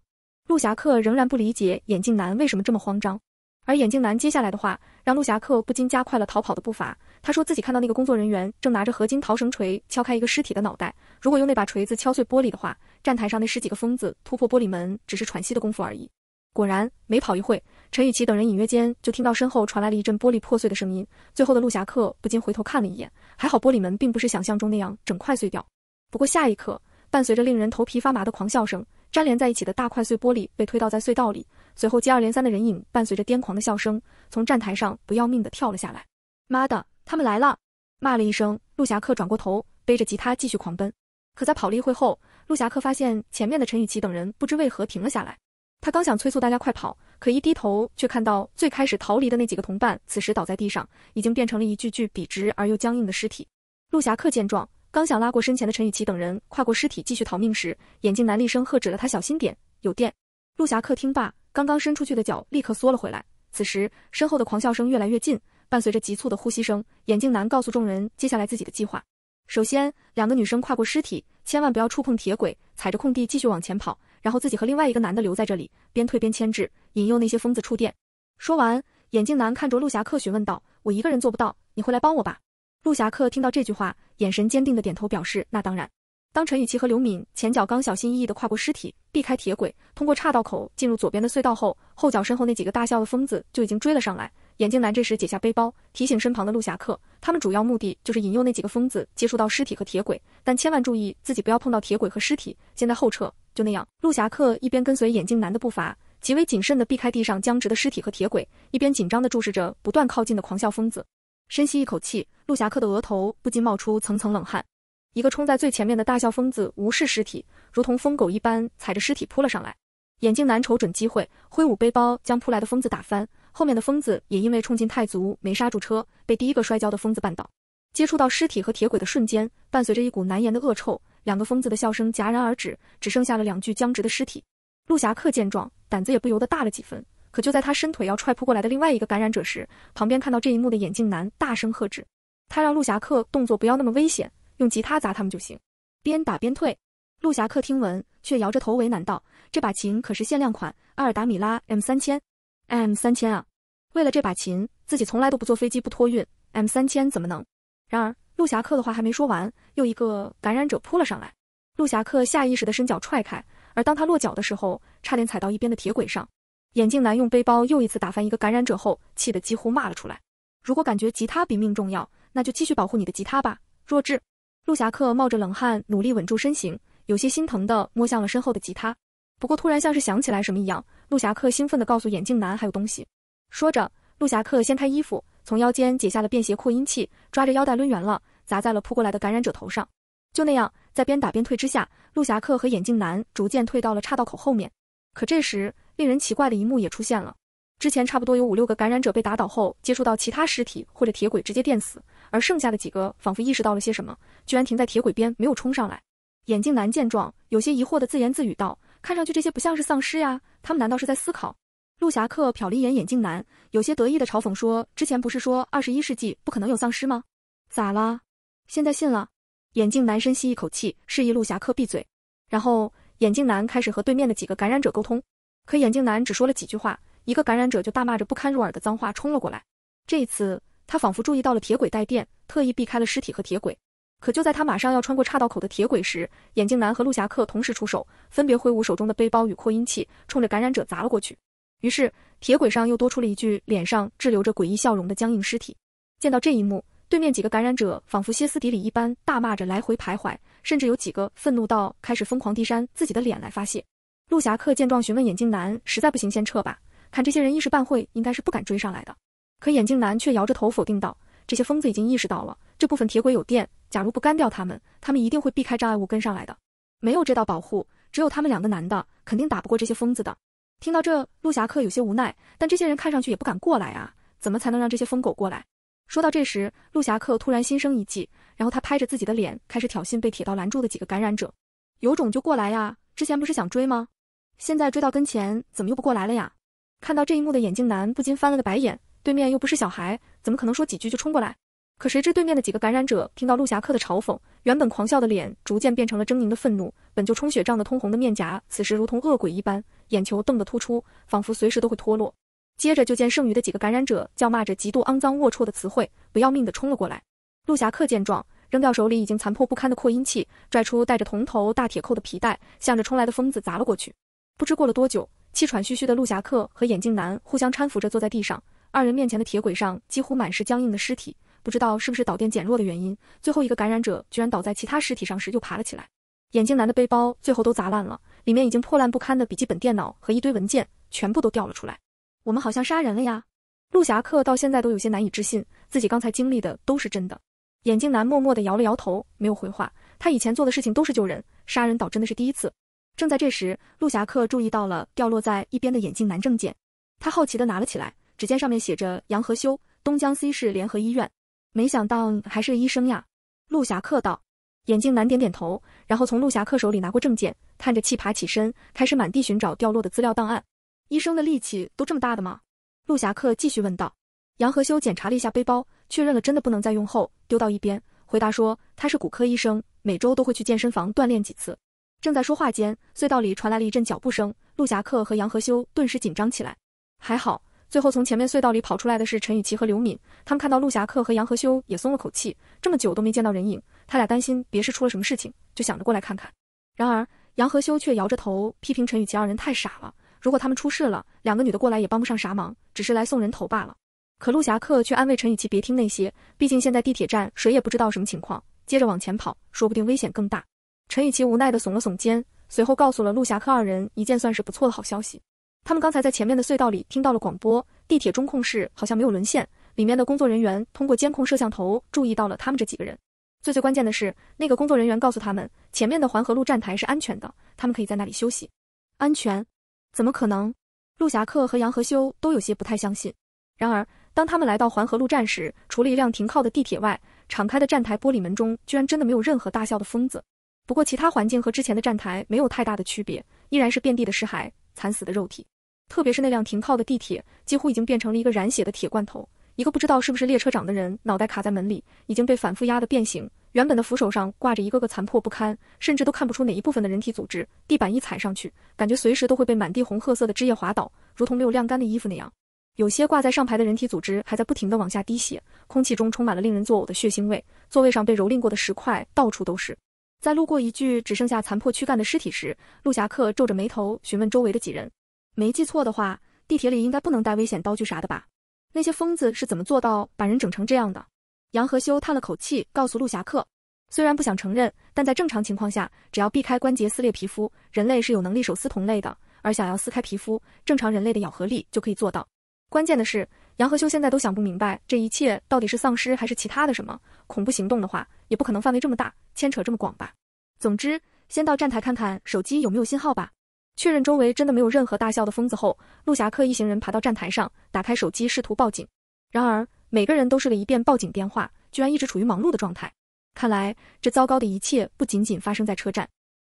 Speaker 1: 陆侠客仍然不理解眼镜男为什么这么慌张，而眼镜男接下来的话让陆侠客不禁加快了逃跑的步伐。他说自己看到那个工作人员正拿着合金逃绳锤敲开一个尸体的脑袋，如果用那把锤子敲碎玻璃的话，站台上那十几个疯子突破玻璃门只是喘息的功夫而已。果然，没跑一会，陈雨琪等人隐约间就听到身后传来了一阵玻璃破碎的声音。最后的陆侠客不禁回头看了一眼，还好玻璃门并不是想象中那样整块碎掉。不过下一刻，伴随着令人头皮发麻的狂笑声，粘连在一起的大块碎玻璃被推倒在隧道里。随后接二连三的人影，伴随着癫狂的笑声，从站台上不要命的跳了下来。妈的，他们来了！骂了一声，陆侠客转过头，背着吉他继续狂奔。可在跑了一会后，陆侠客发现前面的陈雨琪等人不知为何停了下来。他刚想催促大家快跑，可一低头却看到最开始逃离的那几个同伴，此时倒在地上，已经变成了一具具笔直而又僵硬的尸体。陆霞客见状，刚想拉过身前的陈雨琪等人跨过尸体继续逃命时，眼镜男厉声喝止了他：“小心点，有电！”陆霞客听罢，刚刚伸出去的脚立刻缩了回来。此时身后的狂笑声越来越近，伴随着急促的呼吸声，眼镜男告诉众人接下来自己的计划：首先，两个女生跨过尸体。千万不要触碰铁轨，踩着空地继续往前跑，然后自己和另外一个男的留在这里，边退边牵制，引诱那些疯子触电。说完，眼镜男看着陆侠客询问道：“我一个人做不到，你会来帮我吧？”陆侠客听到这句话，眼神坚定的点头表示：“那当然。”当陈雨琪和刘敏前脚刚小心翼翼的跨过尸体，避开铁轨，通过岔道口进入左边的隧道后，后脚身后那几个大笑的疯子就已经追了上来。眼镜男这时解下背包，提醒身旁的陆侠客，他们主要目的就是引诱那几个疯子接触到尸体和铁轨，但千万注意自己不要碰到铁轨和尸体，现在后撤。就那样，陆侠客一边跟随眼镜男的步伐，极为谨慎地避开地上僵直的尸体和铁轨，一边紧张地注视着不断靠近的狂笑疯子。深吸一口气，陆侠客的额头不禁冒出层层冷汗。一个冲在最前面的大笑疯子无视尸体，如同疯狗一般踩着尸体扑了上来。眼镜男瞅准机会，挥舞背包将扑来的疯子打翻。后面的疯子也因为冲劲太足，没刹住车，被第一个摔跤的疯子绊倒。接触到尸体和铁轨的瞬间，伴随着一股难言的恶臭，两个疯子的笑声戛然而止，只剩下了两具僵直的尸体。陆侠客见状，胆子也不由得大了几分。可就在他伸腿要踹扑过来的另外一个感染者时，旁边看到这一幕的眼镜男大声喝止他，让陆侠客动作不要那么危险，用吉他砸他们就行，边打边退。陆侠客听闻，却摇着头为难道：“这把琴可是限量款阿尔达米拉 M 三千。” M 三千啊！为了这把琴，自己从来都不坐飞机不托运。M 三千怎么能？然而陆侠客的话还没说完，又一个感染者扑了上来。陆侠客下意识的伸脚踹开，而当他落脚的时候，差点踩到一边的铁轨上。眼镜男用背包又一次打翻一个感染者后，气得几乎骂了出来。如果感觉吉他比命重要，那就继续保护你的吉他吧，弱智！陆侠客冒着冷汗，努力稳住身形，有些心疼的摸向了身后的吉他。不过突然像是想起来什么一样。陆侠客兴奋地告诉眼镜男：“还有东西。”说着，陆侠客掀开衣服，从腰间解下了便携扩音器，抓着腰带抡圆了，砸在了扑过来的感染者头上。就那样，在边打边退之下，陆侠客和眼镜男逐渐退到了岔道口后面。可这时，令人奇怪的一幕也出现了：之前差不多有五六个感染者被打倒后，接触到其他尸体或者铁轨，直接电死；而剩下的几个仿佛意识到了些什么，居然停在铁轨边没有冲上来。眼镜男见状，有些疑惑地自言自语道。看上去这些不像是丧尸呀，他们难道是在思考？陆侠客瞟了一眼眼镜男，有些得意的嘲讽说：“之前不是说二十一世纪不可能有丧尸吗？咋啦？现在信了？”眼镜男深吸一口气，示意陆侠客闭嘴，然后眼镜男开始和对面的几个感染者沟通。可眼镜男只说了几句话，一个感染者就大骂着不堪入耳的脏话冲了过来。这一次，他仿佛注意到了铁轨带电，特意避开了尸体和铁轨。可就在他马上要穿过岔道口的铁轨时，眼镜男和陆侠客同时出手，分别挥舞手中的背包与扩音器，冲着感染者砸了过去。于是铁轨上又多出了一具脸上滞留着诡异笑容的僵硬尸体。见到这一幕，对面几个感染者仿佛歇斯底里一般大骂着来回徘徊，甚至有几个愤怒到开始疯狂地扇自己的脸来发泄。陆侠客见状，询问眼镜男：“实在不行，先撤吧，看这些人一时半会应该是不敢追上来的。”可眼镜男却摇着头否定道：“这些疯子已经意识到了这部分铁轨有电。”假如不干掉他们，他们一定会避开障碍物跟上来的。没有这道保护，只有他们两个男的，肯定打不过这些疯子的。听到这，陆侠客有些无奈，但这些人看上去也不敢过来啊，怎么才能让这些疯狗过来？说到这时，陆侠客突然心生一计，然后他拍着自己的脸，开始挑衅被铁道拦住的几个感染者：“有种就过来呀！之前不是想追吗？现在追到跟前，怎么又不过来了呀？”看到这一幕的眼镜男不禁翻了个白眼，对面又不是小孩，怎么可能说几句就冲过来？可谁知，对面的几个感染者听到陆侠客的嘲讽，原本狂笑的脸逐渐变成了狰狞的愤怒，本就充血胀得通红的面颊，此时如同恶鬼一般，眼球瞪得突出，仿佛随时都会脱落。接着就见剩余的几个感染者叫骂着极度肮脏龌龊的词汇，不要命的冲了过来。陆侠客见状，扔掉手里已经残破不堪的扩音器，拽出带着铜头大铁扣的皮带，向着冲来的疯子砸了过去。不知过了多久，气喘吁吁的陆侠客和眼镜男互相搀扶着坐在地上，二人面前的铁轨上几乎满是僵硬的尸体。不知道是不是导电减弱的原因，最后一个感染者居然倒在其他尸体上时又爬了起来。眼镜男的背包最后都砸烂了，里面已经破烂不堪的笔记本电脑和一堆文件全部都掉了出来。我们好像杀人了呀！陆侠客到现在都有些难以置信，自己刚才经历的都是真的。眼镜男默默地摇了摇头，没有回话。他以前做的事情都是救人，杀人倒真的是第一次。正在这时，陆侠客注意到了掉落在一边的眼镜男证件，他好奇地拿了起来，只见上面写着杨和修，东江 C 市联合医院。没想到还是个医生呀，陆侠客道。眼镜男点点头，然后从陆侠客手里拿过证件，叹着气爬起身，开始满地寻找掉落的资料档案。医生的力气都这么大的吗？陆侠客继续问道。杨和修检查了一下背包，确认了真的不能再用后，丢到一边，回答说他是骨科医生，每周都会去健身房锻炼几次。正在说话间，隧道里传来了一阵脚步声，陆侠客和杨和修顿时紧张起来。还好。最后从前面隧道里跑出来的是陈雨琪和刘敏，他们看到陆侠客和杨和修也松了口气，这么久都没见到人影，他俩担心别是出了什么事情，就想着过来看看。然而杨和修却摇着头批评陈雨琪二人太傻了，如果他们出事了，两个女的过来也帮不上啥忙，只是来送人头罢了。可陆侠客却安慰陈雨琪别听那些，毕竟现在地铁站谁也不知道什么情况，接着往前跑，说不定危险更大。陈雨琪无奈的耸了耸肩，随后告诉了陆侠客二人一件算是不错的好消息。他们刚才在前面的隧道里听到了广播，地铁中控室好像没有沦陷，里面的工作人员通过监控摄像头注意到了他们这几个人。最最关键的是，那个工作人员告诉他们，前面的环河路站台是安全的，他们可以在那里休息。安全？怎么可能？陆侠客和杨和修都有些不太相信。然而，当他们来到环河路站时，除了一辆停靠的地铁外，敞开的站台玻璃门中居然真的没有任何大笑的疯子。不过，其他环境和之前的站台没有太大的区别，依然是遍地的尸骸，惨死的肉体。特别是那辆停靠的地铁，几乎已经变成了一个染血的铁罐头。一个不知道是不是列车长的人，脑袋卡在门里，已经被反复压得变形。原本的扶手上挂着一个个残破不堪，甚至都看不出哪一部分的人体组织。地板一踩上去，感觉随时都会被满地红褐色的枝叶滑倒，如同没有晾干的衣服那样。有些挂在上排的人体组织还在不停地往下滴血，空气中充满了令人作呕的血腥味。座位上被蹂躏过的石块到处都是。在路过一具只剩下残破躯干的尸体时，陆侠客皱着眉头询问周围的几人。没记错的话，地铁里应该不能带危险刀具啥的吧？那些疯子是怎么做到把人整成这样的？杨和修叹了口气，告诉陆侠客：“虽然不想承认，但在正常情况下，只要避开关节撕裂皮肤，人类是有能力手撕同类的。而想要撕开皮肤，正常人类的咬合力就可以做到。关键的是，杨和修现在都想不明白，这一切到底是丧尸还是其他的什么恐怖行动的话，也不可能范围这么大，牵扯这么广吧。总之，先到站台看看手机有没有信号吧。”确认周围真的没有任何大笑的疯子后，陆侠客一行人爬到站台上，打开手机试图报警。然而，每个人都试了一遍报警电话，居然一直处于忙碌的状态。看来，这糟糕的一切不仅仅发生在车站。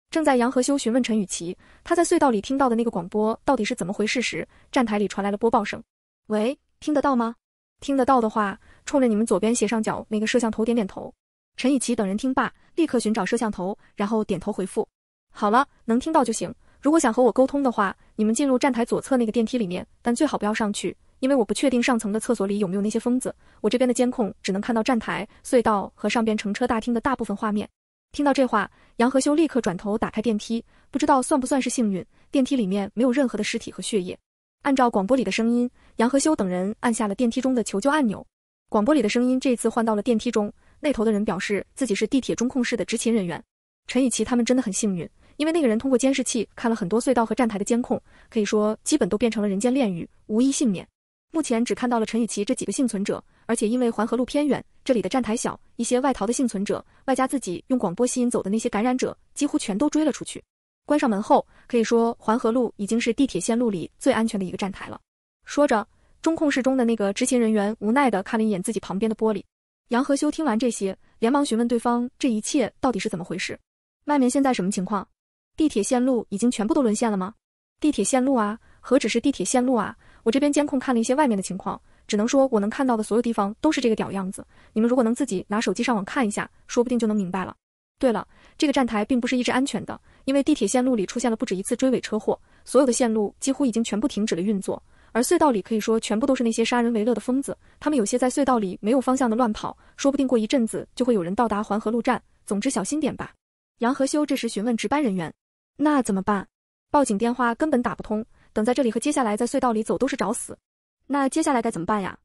Speaker 1: 正在杨和修询问陈雨琪，他在隧道里听到的那个广播到底是怎么回事时，站台里传来了播报声：“喂，听得到吗？听得到的话，冲着你们左边斜上角那个摄像头点点头。”陈雨琪等人听罢，立刻寻找摄像头，然后点头回复：“好了，能听到就行。”如果想和我沟通的话，你们进入站台左侧那个电梯里面，但最好不要上去，因为我不确定上层的厕所里有没有那些疯子。我这边的监控只能看到站台、隧道和上边乘车大厅的大部分画面。听到这话，杨和修立刻转头打开电梯，不知道算不算是幸运，电梯里面没有任何的尸体和血液。按照广播里的声音，杨和修等人按下了电梯中的求救按钮。广播里的声音这次换到了电梯中，那头的人表示自己是地铁中控室的执勤人员。陈雨琪他们真的很幸运。因为那个人通过监视器看了很多隧道和站台的监控，可以说基本都变成了人间炼狱，无一幸免。目前只看到了陈雨琪这几个幸存者，而且因为环河路偏远，这里的站台小，一些外逃的幸存者，外加自己用广播吸引走的那些感染者，几乎全都追了出去。关上门后，可以说环河路已经是地铁线路里最安全的一个站台了。说着，中控室中的那个执勤人员无奈地看了一眼自己旁边的玻璃。杨和修听完这些，连忙询问对方这一切到底是怎么回事，外面现在什么情况？地铁线路已经全部都沦陷了吗？地铁线路啊，何止是地铁线路啊！我这边监控看了一些外面的情况，只能说我能看到的所有地方都是这个屌样子。你们如果能自己拿手机上网看一下，说不定就能明白了。对了，这个站台并不是一直安全的，因为地铁线路里出现了不止一次追尾车祸，所有的线路几乎已经全部停止了运作。而隧道里可以说全部都是那些杀人为乐的疯子，他们有些在隧道里没有方向的乱跑，说不定过一阵子就会有人到达环河路站。总之小心点吧。杨和修这时询问值班人员。那怎么办？报警电话根本打不通，等在这里和接下来在隧道里走都是找死。那接下来该怎么办呀？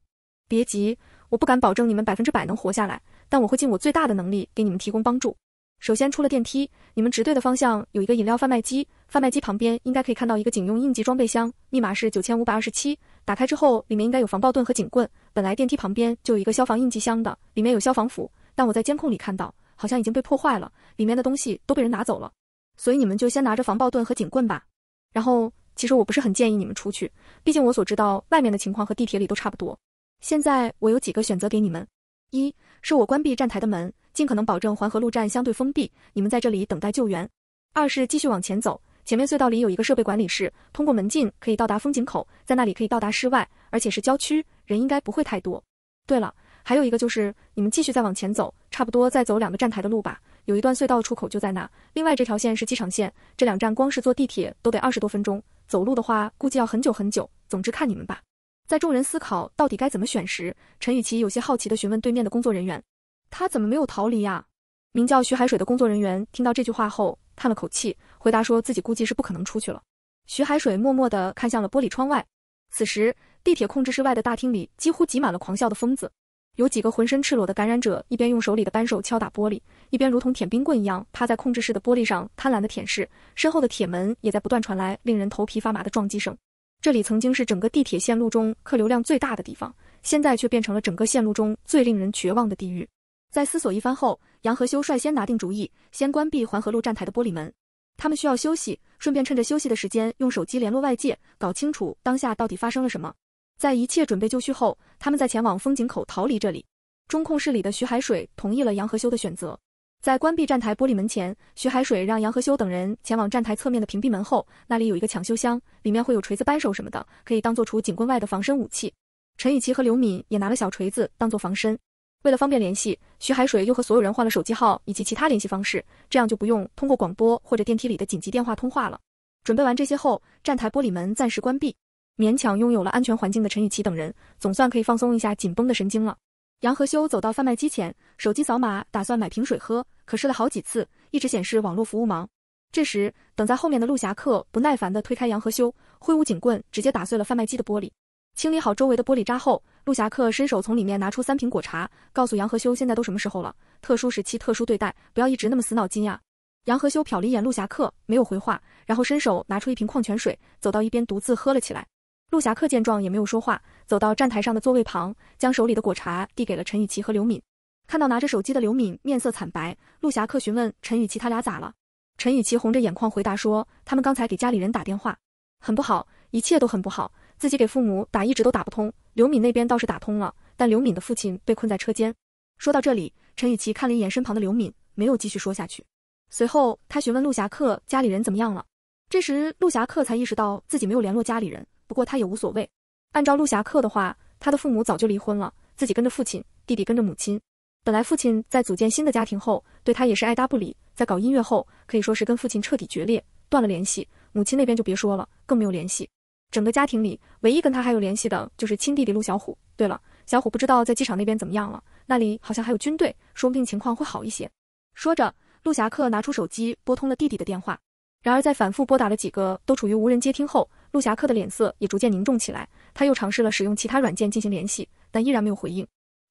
Speaker 1: 别急，我不敢保证你们百分之百能活下来，但我会尽我最大的能力给你们提供帮助。首先出了电梯，你们直对的方向有一个饮料贩卖机，贩卖机旁边应该可以看到一个警用应急装备箱，密码是九千五百二十七。打开之后，里面应该有防爆盾和警棍。本来电梯旁边就有一个消防应急箱的，里面有消防斧，但我在监控里看到，好像已经被破坏了，里面的东西都被人拿走了。所以你们就先拿着防爆盾和警棍吧。然后，其实我不是很建议你们出去，毕竟我所知道外面的情况和地铁里都差不多。现在我有几个选择给你们：一是我关闭站台的门，尽可能保证环河路站相对封闭，你们在这里等待救援；二是继续往前走，前面隧道里有一个设备管理室，通过门禁可以到达风景口，在那里可以到达室外，而且是郊区，人应该不会太多。对了，还有一个就是你们继续再往前走，差不多再走两个站台的路吧。有一段隧道出口就在那。另外这条线是机场线，这两站光是坐地铁都得二十多分钟，走路的话估计要很久很久。总之看你们吧。在众人思考到底该怎么选时，陈雨琦有些好奇的询问对面的工作人员：“他怎么没有逃离呀？”名叫徐海水的工作人员听到这句话后，叹了口气，回答说自己估计是不可能出去了。徐海水默默的看向了玻璃窗外。此时，地铁控制室外的大厅里几乎挤满了狂笑的疯子。有几个浑身赤裸的感染者，一边用手里的扳手敲打玻璃，一边如同舔冰棍一样趴在控制室的玻璃上贪婪地舔舐。身后的铁门也在不断传来令人头皮发麻的撞击声。这里曾经是整个地铁线路中客流量最大的地方，现在却变成了整个线路中最令人绝望的地狱。在思索一番后，杨和修率先拿定主意，先关闭环河路站台的玻璃门。他们需要休息，顺便趁着休息的时间用手机联络外界，搞清楚当下到底发生了什么。在一切准备就绪后，他们在前往风景口逃离这里。中控室里的徐海水同意了杨和修的选择。在关闭站台玻璃门前，徐海水让杨和修等人前往站台侧面的屏蔽门后，那里有一个抢修箱，里面会有锤子、扳手什么的，可以当做除警棍外的防身武器。陈雨琪和刘敏也拿了小锤子当做防身。为了方便联系，徐海水又和所有人换了手机号以及其他联系方式，这样就不用通过广播或者电梯里的紧急电话通话了。准备完这些后，站台玻璃门暂时关闭。勉强拥有了安全环境的陈雨琪等人，总算可以放松一下紧绷的神经了。杨和修走到贩卖机前，手机扫码，打算买瓶水喝，可是了好几次，一直显示网络服务忙。这时，等在后面的陆侠客不耐烦地推开杨和修，挥舞警棍，直接打碎了贩卖机的玻璃。清理好周围的玻璃渣后，陆侠客伸手从里面拿出三瓶果茶，告诉杨和修现在都什么时候了，特殊时期特殊对待，不要一直那么死脑筋呀。杨和修瞟了一眼陆侠客，没有回话，然后伸手拿出一瓶矿泉水，走到一边独自喝了起来。陆侠客见状也没有说话，走到站台上的座位旁，将手里的果茶递给了陈雨琪和刘敏。看到拿着手机的刘敏面色惨白，陆侠客询问陈雨琪：“他俩咋了？”陈雨琪红着眼眶回答说：“他们刚才给家里人打电话，很不好，一切都很不好。自己给父母打一直都打不通，刘敏那边倒是打通了，但刘敏的父亲被困在车间。”说到这里，陈雨琪看了一眼身旁的刘敏，没有继续说下去。随后他询问陆侠客家里人怎么样了。这时陆侠客才意识到自己没有联络家里人。不过他也无所谓。按照陆霞客的话，他的父母早就离婚了，自己跟着父亲，弟弟跟着母亲。本来父亲在组建新的家庭后，对他也是爱搭不理。在搞音乐后，可以说是跟父亲彻底决裂，断了联系。母亲那边就别说了，更没有联系。整个家庭里，唯一跟他还有联系的就是亲弟弟陆小虎。对了，小虎不知道在机场那边怎么样了，那里好像还有军队，说不定情况会好一些。说着，陆霞客拿出手机拨通了弟弟的电话。然而，在反复拨打了几个都处于无人接听后。陆侠客的脸色也逐渐凝重起来，他又尝试了使用其他软件进行联系，但依然没有回应。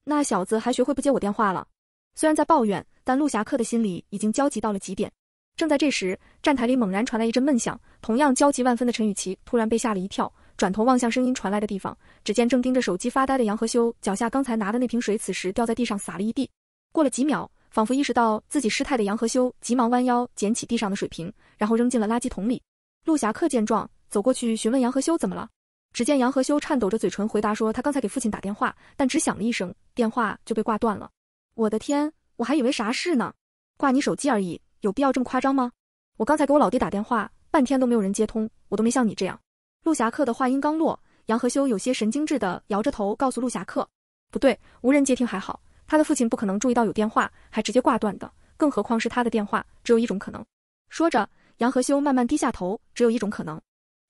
Speaker 1: 那小子还学会不接我电话了。虽然在抱怨，但陆侠客的心里已经焦急到了极点。正在这时，站台里猛然传来一阵闷响，同样焦急万分的陈雨琪突然被吓了一跳，转头望向声音传来的地方，只见正盯着手机发呆的杨和修脚下，刚才拿的那瓶水此时掉在地上，洒了一地。过了几秒，仿佛意识到自己失态的杨和修急忙弯腰捡起地上的水瓶，然后扔进了垃圾桶里。陆侠客见状。走过去询问杨和修怎么了，只见杨和修颤抖着嘴唇回答说：“他刚才给父亲打电话，但只响了一声，电话就被挂断了。”我的天，我还以为啥事呢，挂你手机而已，有必要这么夸张吗？我刚才给我老爹打电话，半天都没有人接通，我都没像你这样。陆侠客的话音刚落，杨和修有些神经质的摇着头告诉陆侠客：“不对，无人接听还好，他的父亲不可能注意到有电话还直接挂断的，更何况是他的电话，只有一种可能。”说着，杨和修慢慢低下头，只有一种可能。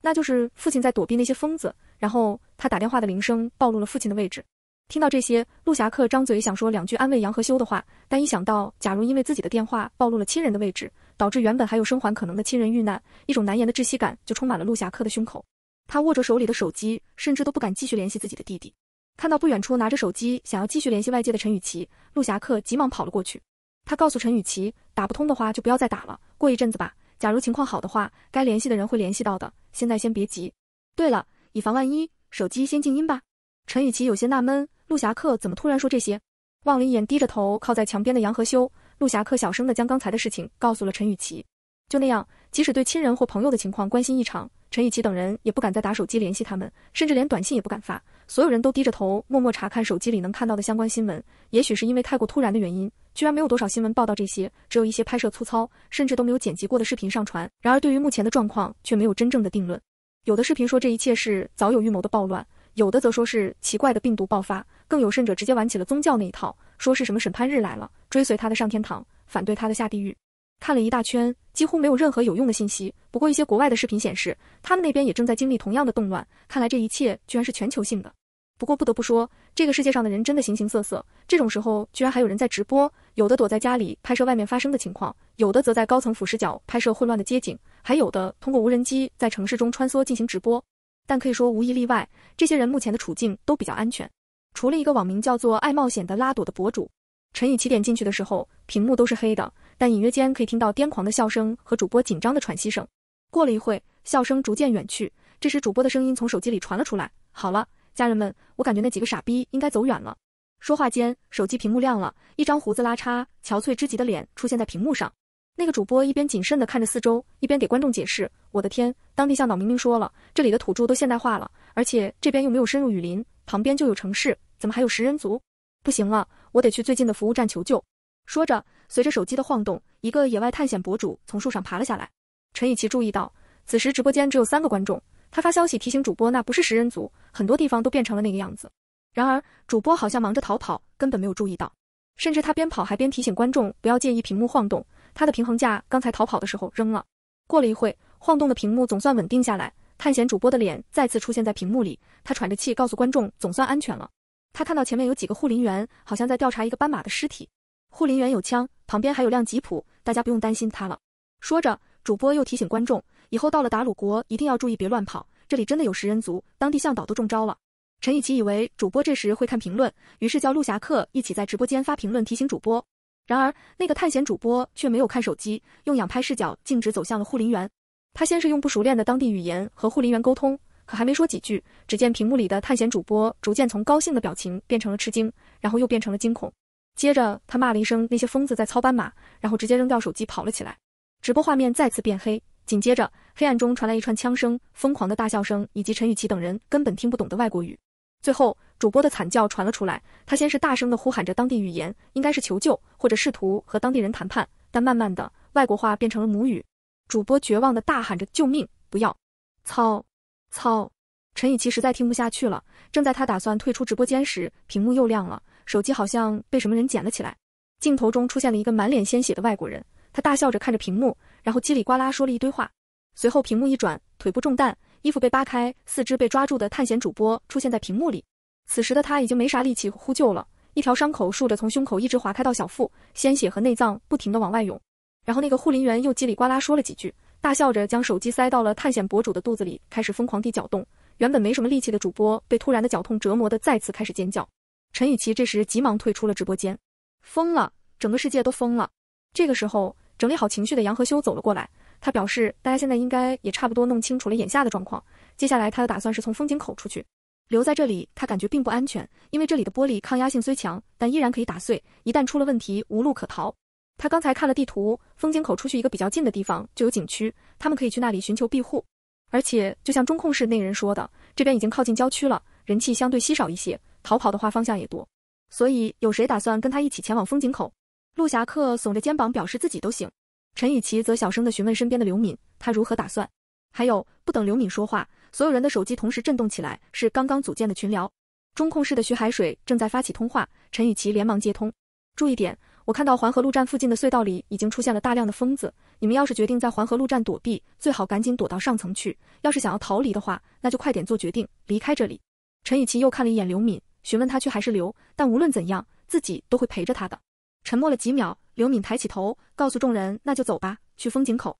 Speaker 1: 那就是父亲在躲避那些疯子，然后他打电话的铃声暴露了父亲的位置。听到这些，陆侠客张嘴想说两句安慰杨和修的话，但一想到假如因为自己的电话暴露了亲人的位置，导致原本还有生还可能的亲人遇难，一种难言的窒息感就充满了陆侠客的胸口。他握着手里的手机，甚至都不敢继续联系自己的弟弟。看到不远处拿着手机想要继续联系外界的陈雨琪，陆侠客急忙跑了过去。他告诉陈雨琪，打不通的话就不要再打了，过一阵子吧。假如情况好的话，该联系的人会联系到的。现在先别急。对了，以防万一，手机先静音吧。陈雨琪有些纳闷，陆侠客怎么突然说这些？望了一眼低着头靠在墙边的杨和修，陆侠客小声的将刚才的事情告诉了陈雨琪。就那样，即使对亲人或朋友的情况关心异常，陈雨琪等人也不敢再打手机联系他们，甚至连短信也不敢发。所有人都低着头，默默查看手机里能看到的相关新闻。也许是因为太过突然的原因，居然没有多少新闻报道这些，只有一些拍摄粗糙，甚至都没有剪辑过的视频上传。然而，对于目前的状况，却没有真正的定论。有的视频说这一切是早有预谋的暴乱，有的则说是奇怪的病毒爆发，更有甚者直接玩起了宗教那一套，说是什么审判日来了，追随他的上天堂，反对他的下地狱。看了一大圈，几乎没有任何有用的信息。不过，一些国外的视频显示，他们那边也正在经历同样的动乱。看来，这一切居然是全球性的。不过不得不说，这个世界上的人真的形形色色。这种时候，居然还有人在直播，有的躲在家里拍摄外面发生的情况，有的则在高层俯视角拍摄混乱的街景，还有的通过无人机在城市中穿梭进行直播。但可以说无一例外，这些人目前的处境都比较安全。除了一个网名叫做“爱冒险的拉朵”的博主，陈宇起点进去的时候，屏幕都是黑的，但隐约间可以听到癫狂的笑声和主播紧张的喘息声。过了一会，笑声逐渐远去，这时主播的声音从手机里传了出来：“好了。”家人们，我感觉那几个傻逼应该走远了。说话间，手机屏幕亮了，一张胡子拉碴、憔悴之极的脸出现在屏幕上。那个主播一边谨慎地看着四周，一边给观众解释：“我的天，当地向导明明说了，这里的土著都现代化了，而且这边又没有深入雨林，旁边就有城市，怎么还有食人族？不行了，我得去最近的服务站求救。”说着，随着手机的晃动，一个野外探险博主从树上爬了下来。陈雨琪注意到，此时直播间只有三个观众。他发消息提醒主播，那不是食人族，很多地方都变成了那个样子。然而主播好像忙着逃跑，根本没有注意到，甚至他边跑还边提醒观众不要介意屏幕晃动，他的平衡架刚才逃跑的时候扔了。过了一会，晃动的屏幕总算稳定下来，探险主播的脸再次出现在屏幕里。他喘着气告诉观众，总算安全了。他看到前面有几个护林员，好像在调查一个斑马的尸体。护林员有枪，旁边还有辆吉普，大家不用担心他了。说着，主播又提醒观众。以后到了打鲁国，一定要注意别乱跑，这里真的有食人族，当地向导都中招了。陈雨琪以为主播这时会看评论，于是叫陆侠客一起在直播间发评论提醒主播。然而那个探险主播却没有看手机，用仰拍视角径直走向了护林员。他先是用不熟练的当地语言和护林员沟通，可还没说几句，只见屏幕里的探险主播逐渐从高兴的表情变成了吃惊，然后又变成了惊恐。接着他骂了一声那些疯子在操斑马，然后直接扔掉手机跑了起来。直播画面再次变黑。紧接着，黑暗中传来一串枪声、疯狂的大笑声，以及陈雨琪等人根本听不懂的外国语。最后，主播的惨叫传了出来，他先是大声的呼喊着当地语言，应该是求救或者试图和当地人谈判，但慢慢的，外国话变成了母语。主播绝望的大喊着救命，不要！操！操！陈雨琪实在听不下去了，正在他打算退出直播间时，屏幕又亮了，手机好像被什么人捡了起来，镜头中出现了一个满脸鲜血的外国人。他大笑着看着屏幕，然后叽里呱啦说了一堆话。随后屏幕一转，腿部中弹，衣服被扒开，四肢被抓住的探险主播出现在屏幕里。此时的他已经没啥力气呼救了，一条伤口竖着从胸口一直划开到小腹，鲜血和内脏不停地往外涌。然后那个护林员又叽里呱啦说了几句，大笑着将手机塞到了探险博主的肚子里，开始疯狂地搅动。原本没什么力气的主播被突然的绞痛折磨的再次开始尖叫。陈雨琪这时急忙退出了直播间，疯了，整个世界都疯了。这个时候，整理好情绪的杨和修走了过来。他表示，大家现在应该也差不多弄清楚了眼下的状况。接下来他的打算是从风景口出去，留在这里他感觉并不安全，因为这里的玻璃抗压性虽强，但依然可以打碎。一旦出了问题，无路可逃。他刚才看了地图，风景口出去一个比较近的地方就有景区，他们可以去那里寻求庇护。而且，就像中控室那人说的，这边已经靠近郊区了，人气相对稀少一些，逃跑的话方向也多。所以，有谁打算跟他一起前往风景口？陆侠客耸着肩膀表示自己都行，陈雨琪则小声的询问身边的刘敏，他如何打算？还有，不等刘敏说话，所有人的手机同时震动起来，是刚刚组建的群聊。中控室的徐海水正在发起通话，陈雨琪连忙接通。注意点，我看到环河路站附近的隧道里已经出现了大量的疯子，你们要是决定在环河路站躲避，最好赶紧躲到上层去。要是想要逃离的话，那就快点做决定，离开这里。陈雨琪又看了一眼刘敏，询问他去还是留，但无论怎样，自己都会陪着他的。沉默了几秒，刘敏抬起头，告诉众人：“那就走吧，去风景口。”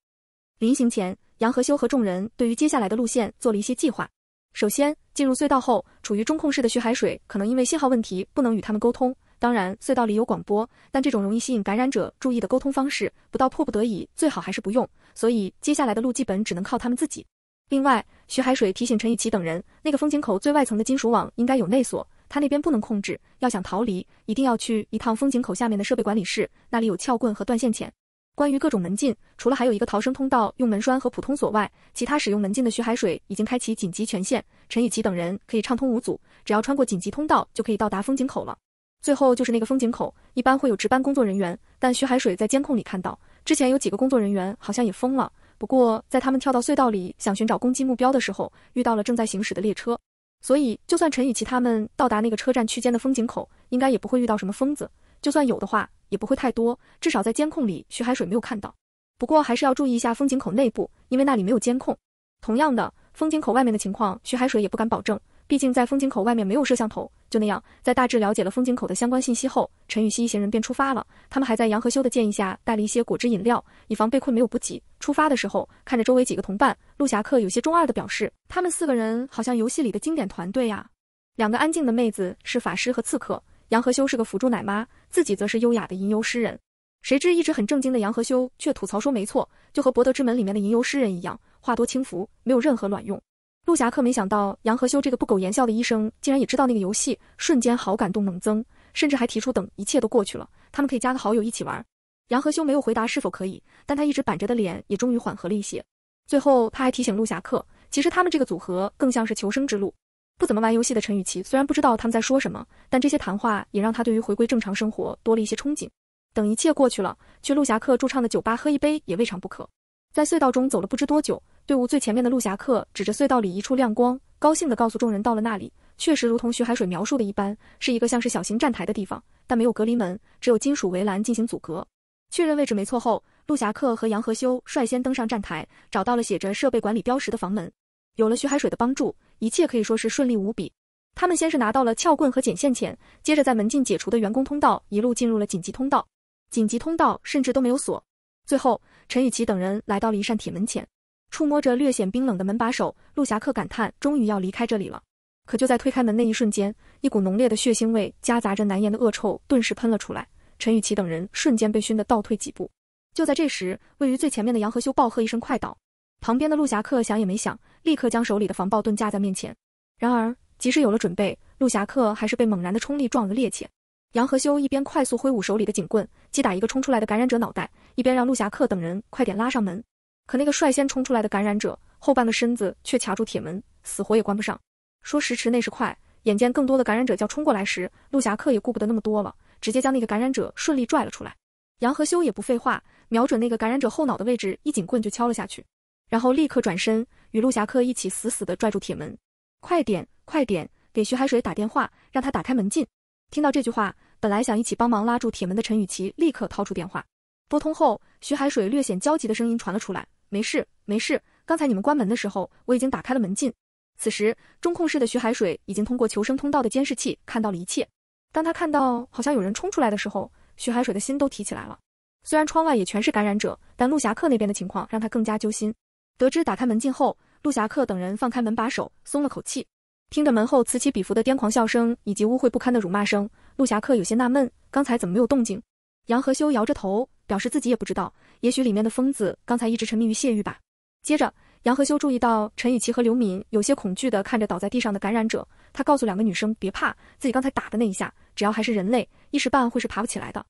Speaker 1: 临行前，杨和修和众人对于接下来的路线做了一些计划。首先，进入隧道后，处于中控室的徐海水可能因为信号问题不能与他们沟通。当然，隧道里有广播，但这种容易吸引感染者注意的沟通方式，不到迫不得已，最好还是不用。所以，接下来的路基本只能靠他们自己。另外，徐海水提醒陈雨琪等人，那个风景口最外层的金属网应该有内锁。他那边不能控制，要想逃离，一定要去一趟风井口下面的设备管理室，那里有撬棍和断线钳。关于各种门禁，除了还有一个逃生通道用门栓和普通锁外，其他使用门禁的徐海水已经开启紧急权限，陈雨琪等人可以畅通无阻，只要穿过紧急通道就可以到达风井口了。最后就是那个风井口，一般会有值班工作人员，但徐海水在监控里看到，之前有几个工作人员好像也疯了，不过在他们跳到隧道里想寻找攻击目标的时候，遇到了正在行驶的列车。所以，就算陈雨琪他们到达那个车站区间的风景口，应该也不会遇到什么疯子。就算有的话，也不会太多。至少在监控里，徐海水没有看到。不过，还是要注意一下风景口内部，因为那里没有监控。同样的，风景口外面的情况，徐海水也不敢保证。毕竟在风景口外面没有摄像头，就那样，在大致了解了风景口的相关信息后，陈雨希一行人便出发了。他们还在杨和修的建议下带了一些果汁饮料，以防被困没有补给。出发的时候，看着周围几个同伴，陆侠客有些中二的表示，他们四个人好像游戏里的经典团队呀。两个安静的妹子是法师和刺客，杨和修是个辅助奶妈，自己则是优雅的吟游诗人。谁知一直很正经的杨和修却吐槽说，没错，就和博德之门里面的吟游诗人一样，话多轻浮，没有任何卵用。陆侠客没想到杨和修这个不苟言笑的医生竟然也知道那个游戏，瞬间好感度猛增，甚至还提出等一切都过去了，他们可以加个好友一起玩。杨和修没有回答是否可以，但他一直板着的脸也终于缓和了一些。最后他还提醒陆侠客，其实他们这个组合更像是求生之路。不怎么玩游戏的陈雨琪虽然不知道他们在说什么，但这些谈话也让他对于回归正常生活多了一些憧憬。等一切过去了，去陆侠客驻唱的酒吧喝一杯也未尝不可。在隧道中走了不知多久。队伍最前面的陆侠客指着隧道里一处亮光，高兴地告诉众人：“到了那里，确实如同徐海水描述的一般，是一个像是小型站台的地方，但没有隔离门，只有金属围栏进行阻隔。确认位置没错后，陆侠客和杨和修率先登上站台，找到了写着设备管理标识的房门。有了徐海水的帮助，一切可以说是顺利无比。他们先是拿到了撬棍和剪线钳，接着在门禁解除的员工通道一路进入了紧急通道，紧急通道甚至都没有锁。最后，陈雨琪等人来到了一扇铁门前。”触摸着略显冰冷的门把手，陆侠客感叹：“终于要离开这里了。”可就在推开门那一瞬间，一股浓烈的血腥味夹杂着难言的恶臭顿时喷了出来，陈雨琪等人瞬间被熏得倒退几步。就在这时，位于最前面的杨和修暴喝一声：“快倒！”旁边的陆侠客想也没想，立刻将手里的防暴盾架在面前。然而，即使有了准备，陆侠客还是被猛然的冲力撞了个趔趄。杨和修一边快速挥舞手里的警棍击打一个冲出来的感染者脑袋，一边让陆侠客等人快点拉上门。可那个率先冲出来的感染者，后半个身子却卡住铁门，死活也关不上。说时迟，那时快，眼见更多的感染者要冲过来时，陆侠客也顾不得那么多了，直接将那个感染者顺利拽了出来。杨和修也不废话，瞄准那个感染者后脑的位置，一警棍就敲了下去，然后立刻转身与陆侠客一起死死地拽住铁门。快点，快点，给徐海水打电话，让他打开门禁。听到这句话，本来想一起帮忙拉住铁门的陈雨琪立刻掏出电话。拨通后，徐海水略显焦急的声音传了出来：“没事，没事。刚才你们关门的时候，我已经打开了门禁。”此时，中控室的徐海水已经通过求生通道的监视器看到了一切。当他看到好像有人冲出来的时候，徐海水的心都提起来了。虽然窗外也全是感染者，但陆侠客那边的情况让他更加揪心。得知打开门禁后，陆侠客等人放开门把手，松了口气。听着门后此起彼伏的癫狂笑声以及污秽不堪的辱骂声，陆侠客有些纳闷，刚才怎么没有动静？杨和修摇着头。表示自己也不知道，也许里面的疯子刚才一直沉迷于泄欲吧。接着，杨和修注意到陈雨琪和刘敏有些恐惧地看着倒在地上的感染者，他告诉两个女生别怕，自己刚才打的那一下，只要还是人类，一时半会是爬不起来的。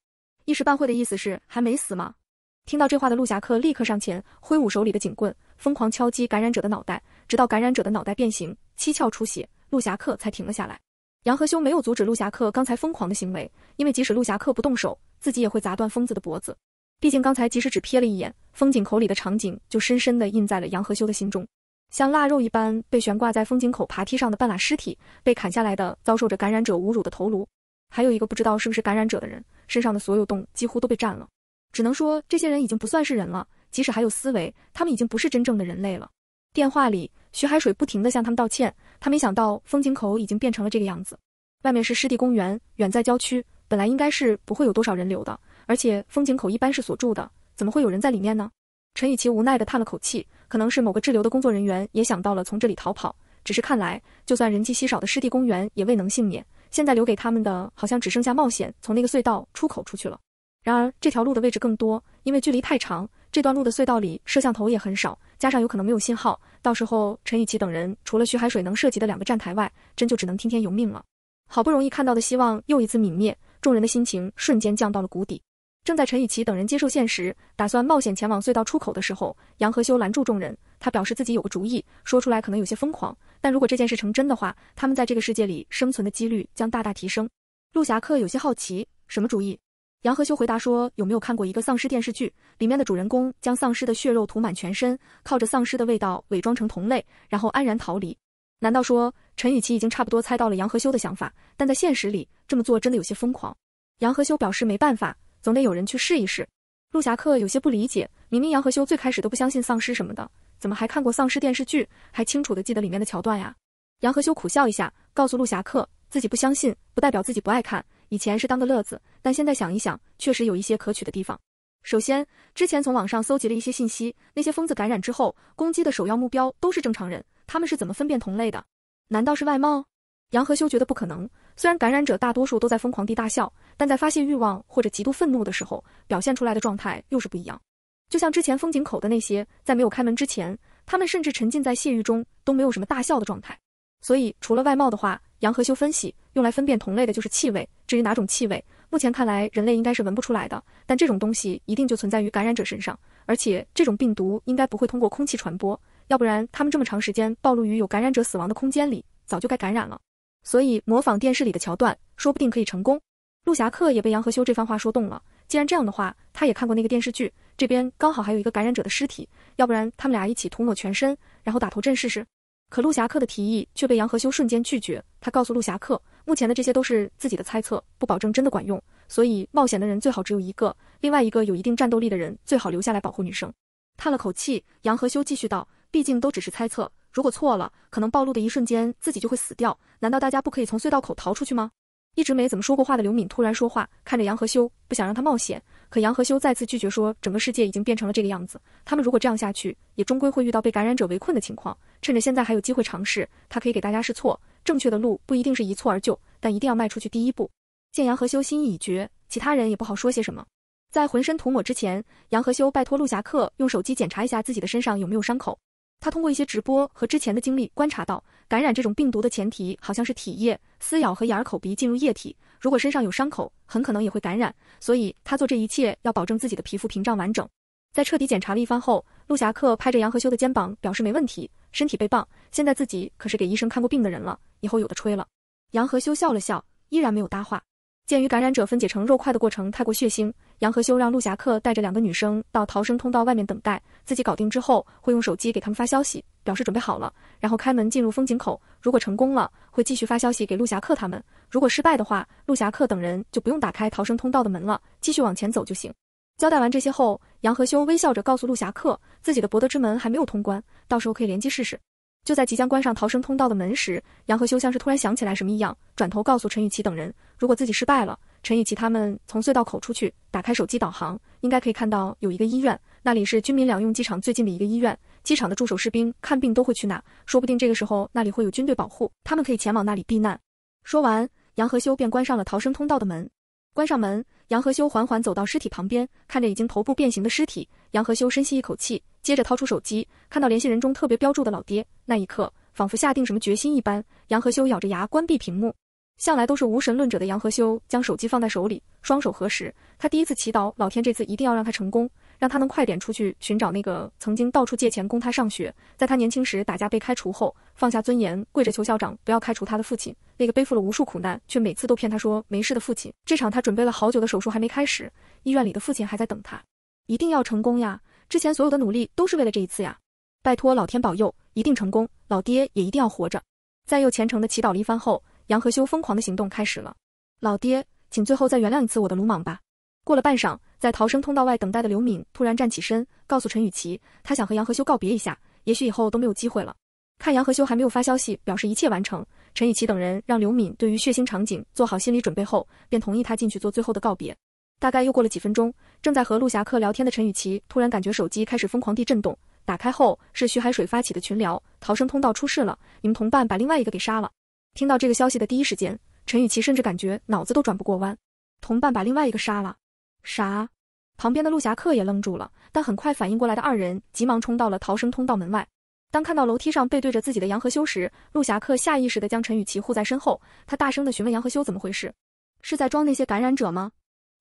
Speaker 1: 一时半会的意思是还没死吗？听到这话的陆侠客立刻上前，挥舞手里的警棍，疯狂敲击感染者的脑袋，直到感染者的脑袋变形、七窍出血，陆侠客才停了下来。杨和修没有阻止陆侠客刚才疯狂的行为，因为即使陆侠客不动手，自己也会砸断疯子的脖子。毕竟刚才，即使只瞥了一眼风景口里的场景，就深深地印在了杨和修的心中。像腊肉一般被悬挂在风景口爬梯上的半拉尸体，被砍下来的、遭受着感染者侮辱的头颅，还有一个不知道是不是感染者的人，身上的所有洞几乎都被占了。只能说，这些人已经不算是人了。即使还有思维，他们已经不是真正的人类了。电话里，徐海水不停地向他们道歉。他没想到风景口已经变成了这个样子。外面是湿地公园，远在郊区，本来应该是不会有多少人流的。而且风景口一般是锁住的，怎么会有人在里面呢？陈雨琪无奈地叹了口气，可能是某个滞留的工作人员也想到了从这里逃跑，只是看来就算人迹稀少的湿地公园也未能幸免。现在留给他们的好像只剩下冒险从那个隧道出口出去了。然而这条路的位置更多，因为距离太长，这段路的隧道里摄像头也很少，加上有可能没有信号，到时候陈雨琪等人除了徐海水能涉及的两个站台外，真就只能听天由命了。好不容易看到的希望又一次泯灭，众人的心情瞬间降到了谷底。正在陈雨奇等人接受现实，打算冒险前往隧道出口的时候，杨和修拦住众人。他表示自己有个主意，说出来可能有些疯狂，但如果这件事成真的话，他们在这个世界里生存的几率将大大提升。陆侠客有些好奇，什么主意？杨和修回答说，有没有看过一个丧尸电视剧？里面的主人公将丧尸的血肉涂满全身，靠着丧尸的味道伪装成同类，然后安然逃离。难道说陈雨琦已经差不多猜到了杨和修的想法？但在现实里这么做真的有些疯狂。杨和修表示没办法。总得有人去试一试。陆侠客有些不理解，明明杨和修最开始都不相信丧尸什么的，怎么还看过丧尸电视剧，还清楚的记得里面的桥段呀？杨和修苦笑一下，告诉陆侠客，自己不相信不代表自己不爱看，以前是当个乐子，但现在想一想，确实有一些可取的地方。首先，之前从网上搜集了一些信息，那些疯子感染之后攻击的首要目标都是正常人，他们是怎么分辨同类的？难道是外貌？杨和修觉得不可能。虽然感染者大多数都在疯狂地大笑，但在发泄欲望或者极度愤怒的时候，表现出来的状态又是不一样。就像之前风景口的那些，在没有开门之前，他们甚至沉浸在泄欲中，都没有什么大笑的状态。所以，除了外貌的话，杨和修分析，用来分辨同类的就是气味。至于哪种气味，目前看来人类应该是闻不出来的，但这种东西一定就存在于感染者身上，而且这种病毒应该不会通过空气传播，要不然他们这么长时间暴露于有感染者死亡的空间里，早就该感染了。所以模仿电视里的桥段，说不定可以成功。陆侠客也被杨和修这番话说动了。既然这样的话，他也看过那个电视剧，这边刚好还有一个感染者的尸体，要不然他们俩一起涂抹全身，然后打头阵试试。可陆侠客的提议却被杨和修瞬间拒绝。他告诉陆侠客，目前的这些都是自己的猜测，不保证真的管用。所以冒险的人最好只有一个，另外一个有一定战斗力的人最好留下来保护女生。叹了口气，杨和修继续道，毕竟都只是猜测。如果错了，可能暴露的一瞬间自己就会死掉。难道大家不可以从隧道口逃出去吗？一直没怎么说过话的刘敏突然说话，看着杨和修，不想让他冒险。可杨和修再次拒绝，说整个世界已经变成了这个样子，他们如果这样下去，也终归会遇到被感染者围困的情况。趁着现在还有机会尝试，他可以给大家试错。正确的路不一定是一蹴而就，但一定要迈出去第一步。见杨和修心意已决，其他人也不好说些什么。在浑身涂抹之前，杨和修拜托陆侠客用手机检查一下自己的身上有没有伤口。他通过一些直播和之前的经历观察到，感染这种病毒的前提好像是体液撕咬和眼、儿口鼻进入液体。如果身上有伤口，很可能也会感染。所以他做这一切要保证自己的皮肤屏障完整。在彻底检查了一番后，陆侠客拍着杨和修的肩膀，表示没问题，身体倍棒。现在自己可是给医生看过病的人了，以后有的吹了。杨和修笑了笑，依然没有搭话。鉴于感染者分解成肉块的过程太过血腥，杨和修让陆侠客带着两个女生到逃生通道外面等待，自己搞定之后会用手机给他们发消息，表示准备好了，然后开门进入风景口。如果成功了，会继续发消息给陆侠客他们；如果失败的话，陆侠客等人就不用打开逃生通道的门了，继续往前走就行。交代完这些后，杨和修微笑着告诉陆侠客，自己的博德之门还没有通关，到时候可以联机试试。就在即将关上逃生通道的门时，杨和修像是突然想起来什么一样，转头告诉陈雨琪等人。如果自己失败了，陈雨绮他们从隧道口出去，打开手机导航，应该可以看到有一个医院，那里是军民两用机场最近的一个医院。机场的驻守士兵看病都会去那，说不定这个时候那里会有军队保护，他们可以前往那里避难。说完，杨和修便关上了逃生通道的门。关上门，杨和修缓缓走到尸体旁边，看着已经头部变形的尸体，杨和修深吸一口气，接着掏出手机，看到联系人中特别标注的老爹，那一刻仿佛下定什么决心一般，杨和修咬着牙关闭屏幕。向来都是无神论者的杨和修将手机放在手里，双手合十。他第一次祈祷，老天这次一定要让他成功，让他能快点出去寻找那个曾经到处借钱供他上学，在他年轻时打架被开除后，放下尊严跪着求校长不要开除他的父亲，那个背负了无数苦难却每次都骗他说没事的父亲。这场他准备了好久的手术还没开始，医院里的父亲还在等他。一定要成功呀！之前所有的努力都是为了这一次呀！拜托老天保佑，一定成功，老爹也一定要活着。在又虔诚的祈祷了一番后。杨和修疯狂的行动开始了，老爹，请最后再原谅一次我的鲁莽吧。过了半晌，在逃生通道外等待的刘敏突然站起身，告诉陈雨琪，他想和杨和修告别一下，也许以后都没有机会了。看杨和修还没有发消息表示一切完成，陈雨琪等人让刘敏对于血腥场景做好心理准备后，便同意他进去做最后的告别。大概又过了几分钟，正在和陆侠客聊天的陈雨琪突然感觉手机开始疯狂地震动，打开后是徐海水发起的群聊，逃生通道出事了，你们同伴把另外一个给杀了。听到这个消息的第一时间，陈雨琪甚至感觉脑子都转不过弯。同伴把另外一个杀了？啥？旁边的陆侠客也愣住了，但很快反应过来的二人急忙冲到了逃生通道门外。当看到楼梯上背对着自己的杨和修时，陆侠客下意识地将陈雨奇护在身后。他大声地询问杨和修怎么回事：“是在装那些感染者吗？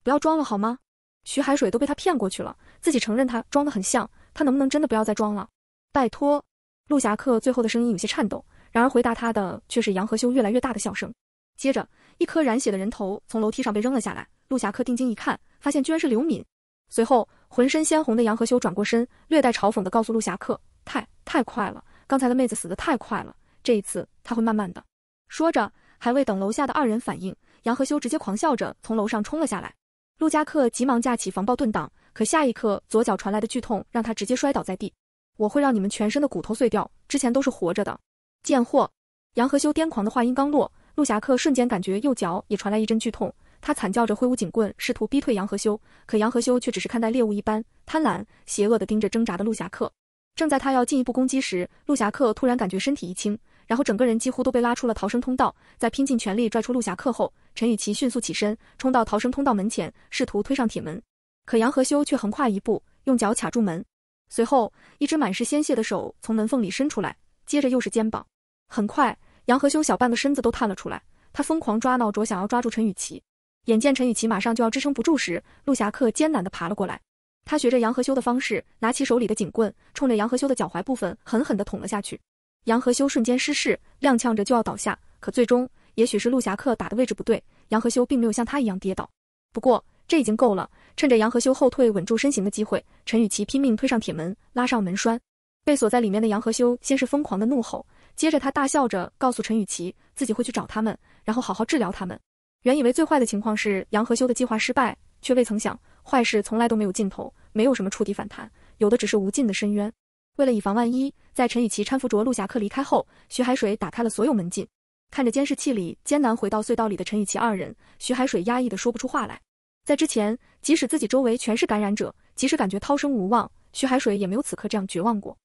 Speaker 1: 不要装了好吗？”徐海水都被他骗过去了，自己承认他装的很像，他能不能真的不要再装了？拜托！陆侠客最后的声音有些颤抖。然而，回答他的却是杨和修越来越大的笑声。接着，一颗染血的人头从楼梯上被扔了下来。陆侠客定睛一看，发现居然是刘敏。随后，浑身鲜红的杨和修转过身，略带嘲讽地告诉陆侠客：“太太快了，刚才的妹子死得太快了。这一次，他会慢慢的。”说着，还未等楼下的二人反应，杨和修直接狂笑着从楼上冲了下来。陆侠客急忙架起防爆盾挡，可下一刻，左脚传来的剧痛让他直接摔倒在地。我会让你们全身的骨头碎掉，之前都是活着的。贱货！杨和修癫狂的话音刚落，陆侠客瞬间感觉右脚也传来一阵剧痛，他惨叫着挥舞警棍，试图逼退杨和修。可杨和修却只是看待猎物一般，贪婪、邪恶的盯着挣扎的陆侠客。正在他要进一步攻击时，陆侠客突然感觉身体一轻，然后整个人几乎都被拉出了逃生通道。在拼尽全力拽出陆侠客后，陈雨琪迅速起身，冲到逃生通道门前，试图推上铁门。可杨和修却横跨一步，用脚卡住门，随后一只满是鲜血的手从门缝里伸出来。接着又是肩膀，很快，杨和修小半个身子都探了出来，他疯狂抓闹着，想要抓住陈雨琪。眼见陈雨琪马上就要支撑不住时，陆侠客艰难地爬了过来，他学着杨和修的方式，拿起手里的警棍，冲着杨和修的脚踝部分狠狠地捅了下去。杨和修瞬间失势，踉跄着就要倒下，可最终，也许是陆侠客打的位置不对，杨和修并没有像他一样跌倒。不过这已经够了，趁着杨和修后退稳住身形的机会，陈雨琪拼命推上铁门，拉上门栓。被锁在里面的杨和修先是疯狂的怒吼，接着他大笑着告诉陈雨琪自己会去找他们，然后好好治疗他们。原以为最坏的情况是杨和修的计划失败，却未曾想，坏事从来都没有尽头，没有什么触底反弹，有的只是无尽的深渊。为了以防万一，在陈雨琪搀扶着陆侠客离开后，徐海水打开了所有门禁，看着监视器里艰难回到隧道里的陈雨琪二人，徐海水压抑的说不出话来。在之前，即使自己周围全是感染者，即使感觉涛声无望，徐海水也没有此刻这样绝望过。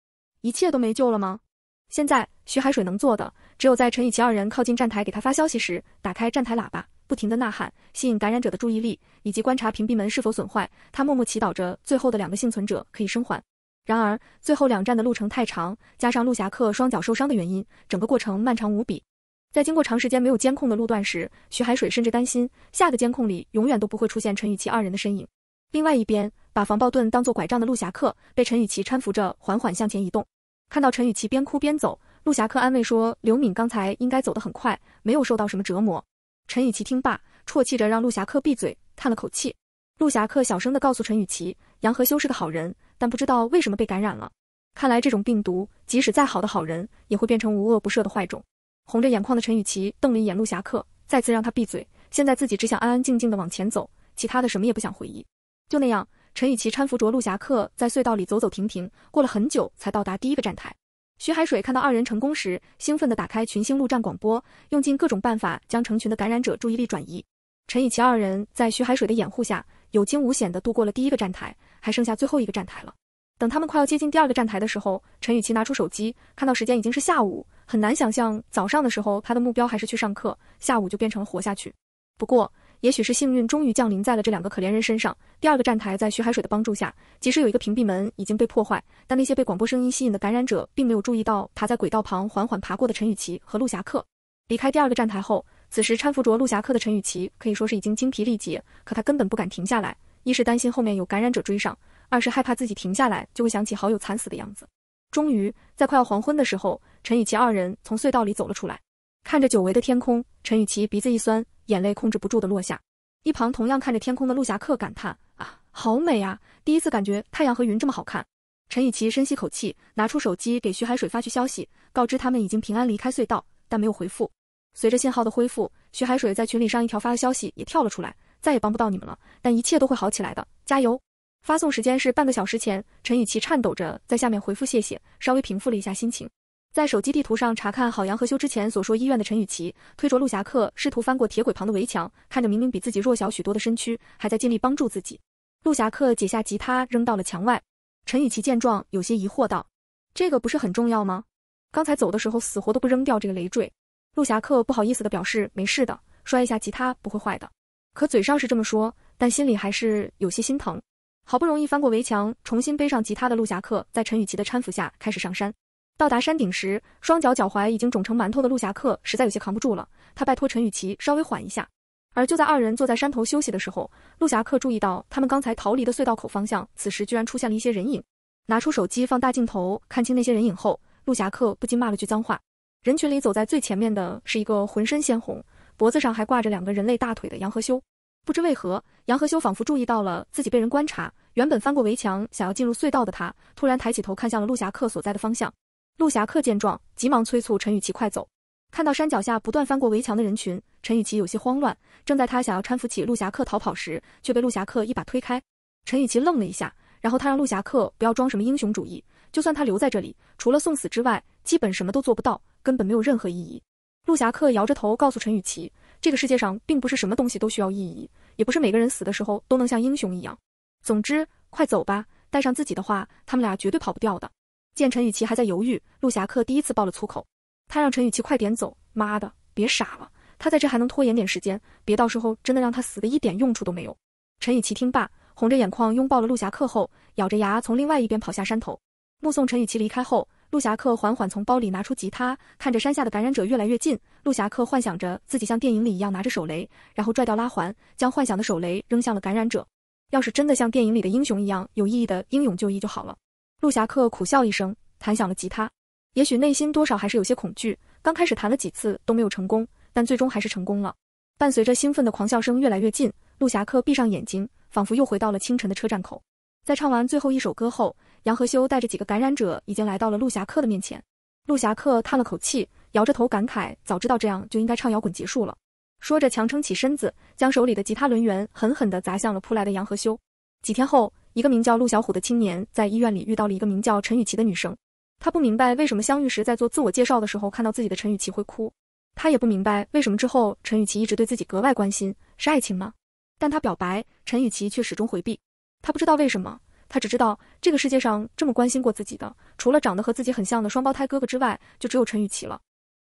Speaker 1: 一切都没救了吗？现在徐海水能做的只有在陈雨奇二人靠近站台给他发消息时，打开站台喇叭，不停地呐喊，吸引感染者的注意力，以及观察屏蔽门是否损坏。他默默祈祷着最后的两个幸存者可以生还。然而，最后两站的路程太长，加上陆侠客双脚受伤的原因，整个过程漫长无比。在经过长时间没有监控的路段时，徐海水甚至担心，下个监控里永远都不会出现陈雨琪二人的身影。另外一边，把防爆盾当做拐杖的陆侠客被陈雨琪搀扶着，缓缓向前移动。看到陈雨琪边哭边走，陆侠客安慰说：“刘敏刚才应该走得很快，没有受到什么折磨。”陈雨琪听罢，啜泣着让陆侠客闭嘴，叹了口气。陆侠客小声的告诉陈雨琪：“杨和修是个好人，但不知道为什么被感染了。看来这种病毒，即使再好的好人，也会变成无恶不赦的坏种。”红着眼眶的陈雨琪瞪了一眼陆侠客，再次让他闭嘴。现在自己只想安安静静的往前走，其他的什么也不想回忆。就那样。陈雨琪搀扶着陆侠客在隧道里走走停停，过了很久才到达第一个站台。徐海水看到二人成功时，兴奋地打开群星路站广播，用尽各种办法将成群的感染者注意力转移。陈雨琪二人在徐海水的掩护下，有惊无险地度过了第一个站台，还剩下最后一个站台了。等他们快要接近第二个站台的时候，陈雨琪拿出手机，看到时间已经是下午，很难想象早上的时候他的目标还是去上课，下午就变成了活下去。不过。也许是幸运，终于降临在了这两个可怜人身上。第二个站台在徐海水的帮助下，即使有一个屏蔽门已经被破坏，但那些被广播声音吸引的感染者并没有注意到爬在轨道旁缓缓爬过的陈雨琦和陆侠客。离开第二个站台后，此时搀扶着陆侠客的陈雨琦可以说是已经精疲力竭，可他根本不敢停下来，一是担心后面有感染者追上，二是害怕自己停下来就会想起好友惨死的样子。终于，在快要黄昏的时候，陈雨琦二人从隧道里走了出来，看着久违的天空，陈雨琦鼻子一酸。眼泪控制不住的落下，一旁同样看着天空的陆侠客感叹：“啊，好美啊！第一次感觉太阳和云这么好看。”陈雨琪深吸口气，拿出手机给徐海水发去消息，告知他们已经平安离开隧道，但没有回复。随着信号的恢复，徐海水在群里上一条发的消息也跳了出来：“再也帮不到你们了，但一切都会好起来的，加油！”发送时间是半个小时前。陈雨琪颤抖着在下面回复：“谢谢。”稍微平复了一下心情。在手机地图上查看郝阳和修之前所说医院的陈雨琪推着陆侠客试图翻过铁轨旁的围墙，看着明明比自己弱小许多的身躯还在尽力帮助自己。陆侠客解下吉他扔到了墙外，陈雨琪见状有些疑惑道：“这个不是很重要吗？刚才走的时候死活都不扔掉这个累赘。”陆侠客不好意思的表示：“没事的，摔一下吉他不会坏的。”可嘴上是这么说，但心里还是有些心疼。好不容易翻过围墙，重新背上吉他的陆侠客在陈雨琪的搀扶下开始上山。到达山顶时，双脚脚踝已经肿成馒头的陆侠客实在有些扛不住了，他拜托陈雨琪稍微缓一下。而就在二人坐在山头休息的时候，陆侠客注意到他们刚才逃离的隧道口方向，此时居然出现了一些人影。拿出手机放大镜头看清那些人影后，陆侠客不禁骂了句脏话。人群里走在最前面的是一个浑身鲜红、脖子上还挂着两个人类大腿的杨和修。不知为何，杨和修仿佛注意到了自己被人观察，原本翻过围墙想要进入隧道的他，突然抬起头看向了陆侠客所在的方向。陆侠客见状，急忙催促陈雨琪快走。看到山脚下不断翻过围墙的人群，陈雨琪有些慌乱。正在他想要搀扶起陆侠客逃跑时，却被陆侠客一把推开。陈雨琪愣了一下，然后他让陆侠客不要装什么英雄主义，就算他留在这里，除了送死之外，基本什么都做不到，根本没有任何意义。陆侠客摇着头告诉陈雨琪，这个世界上并不是什么东西都需要意义，也不是每个人死的时候都能像英雄一样。总之，快走吧，带上自己的话，他们俩绝对跑不掉的。见陈雨琪还在犹豫，陆侠客第一次爆了粗口，他让陈雨琪快点走，妈的，别傻了，他在这还能拖延点时间，别到时候真的让他死的一点用处都没有。陈雨琪听罢，红着眼眶拥抱了陆侠客后，咬着牙从另外一边跑下山头，目送陈雨琪离开后，陆侠客缓缓从包里拿出吉他，看着山下的感染者越来越近，陆侠客幻想着自己像电影里一样拿着手雷，然后拽掉拉环，将幻想的手雷扔向了感染者。要是真的像电影里的英雄一样有意义的英勇就义就好了。陆侠客苦笑一声，弹响了吉他。也许内心多少还是有些恐惧，刚开始弹了几次都没有成功，但最终还是成功了。伴随着兴奋的狂笑声越来越近，陆侠客闭上眼睛，仿佛又回到了清晨的车站口。在唱完最后一首歌后，杨和修带着几个感染者已经来到了陆侠客的面前。陆侠客叹了口气，摇着头感慨：“早知道这样，就应该唱摇滚结束了。”说着，强撑起身子，将手里的吉他轮圆狠狠地砸向了扑来的杨和修。几天后。一个名叫陆小虎的青年在医院里遇到了一个名叫陈雨琪的女生，他不明白为什么相遇时在做自我介绍的时候看到自己的陈雨琪会哭，他也不明白为什么之后陈雨琪一直对自己格外关心，是爱情吗？但他表白，陈雨琪却始终回避。他不知道为什么，他只知道这个世界上这么关心过自己的，除了长得和自己很像的双胞胎哥哥之外，就只有陈雨琪了。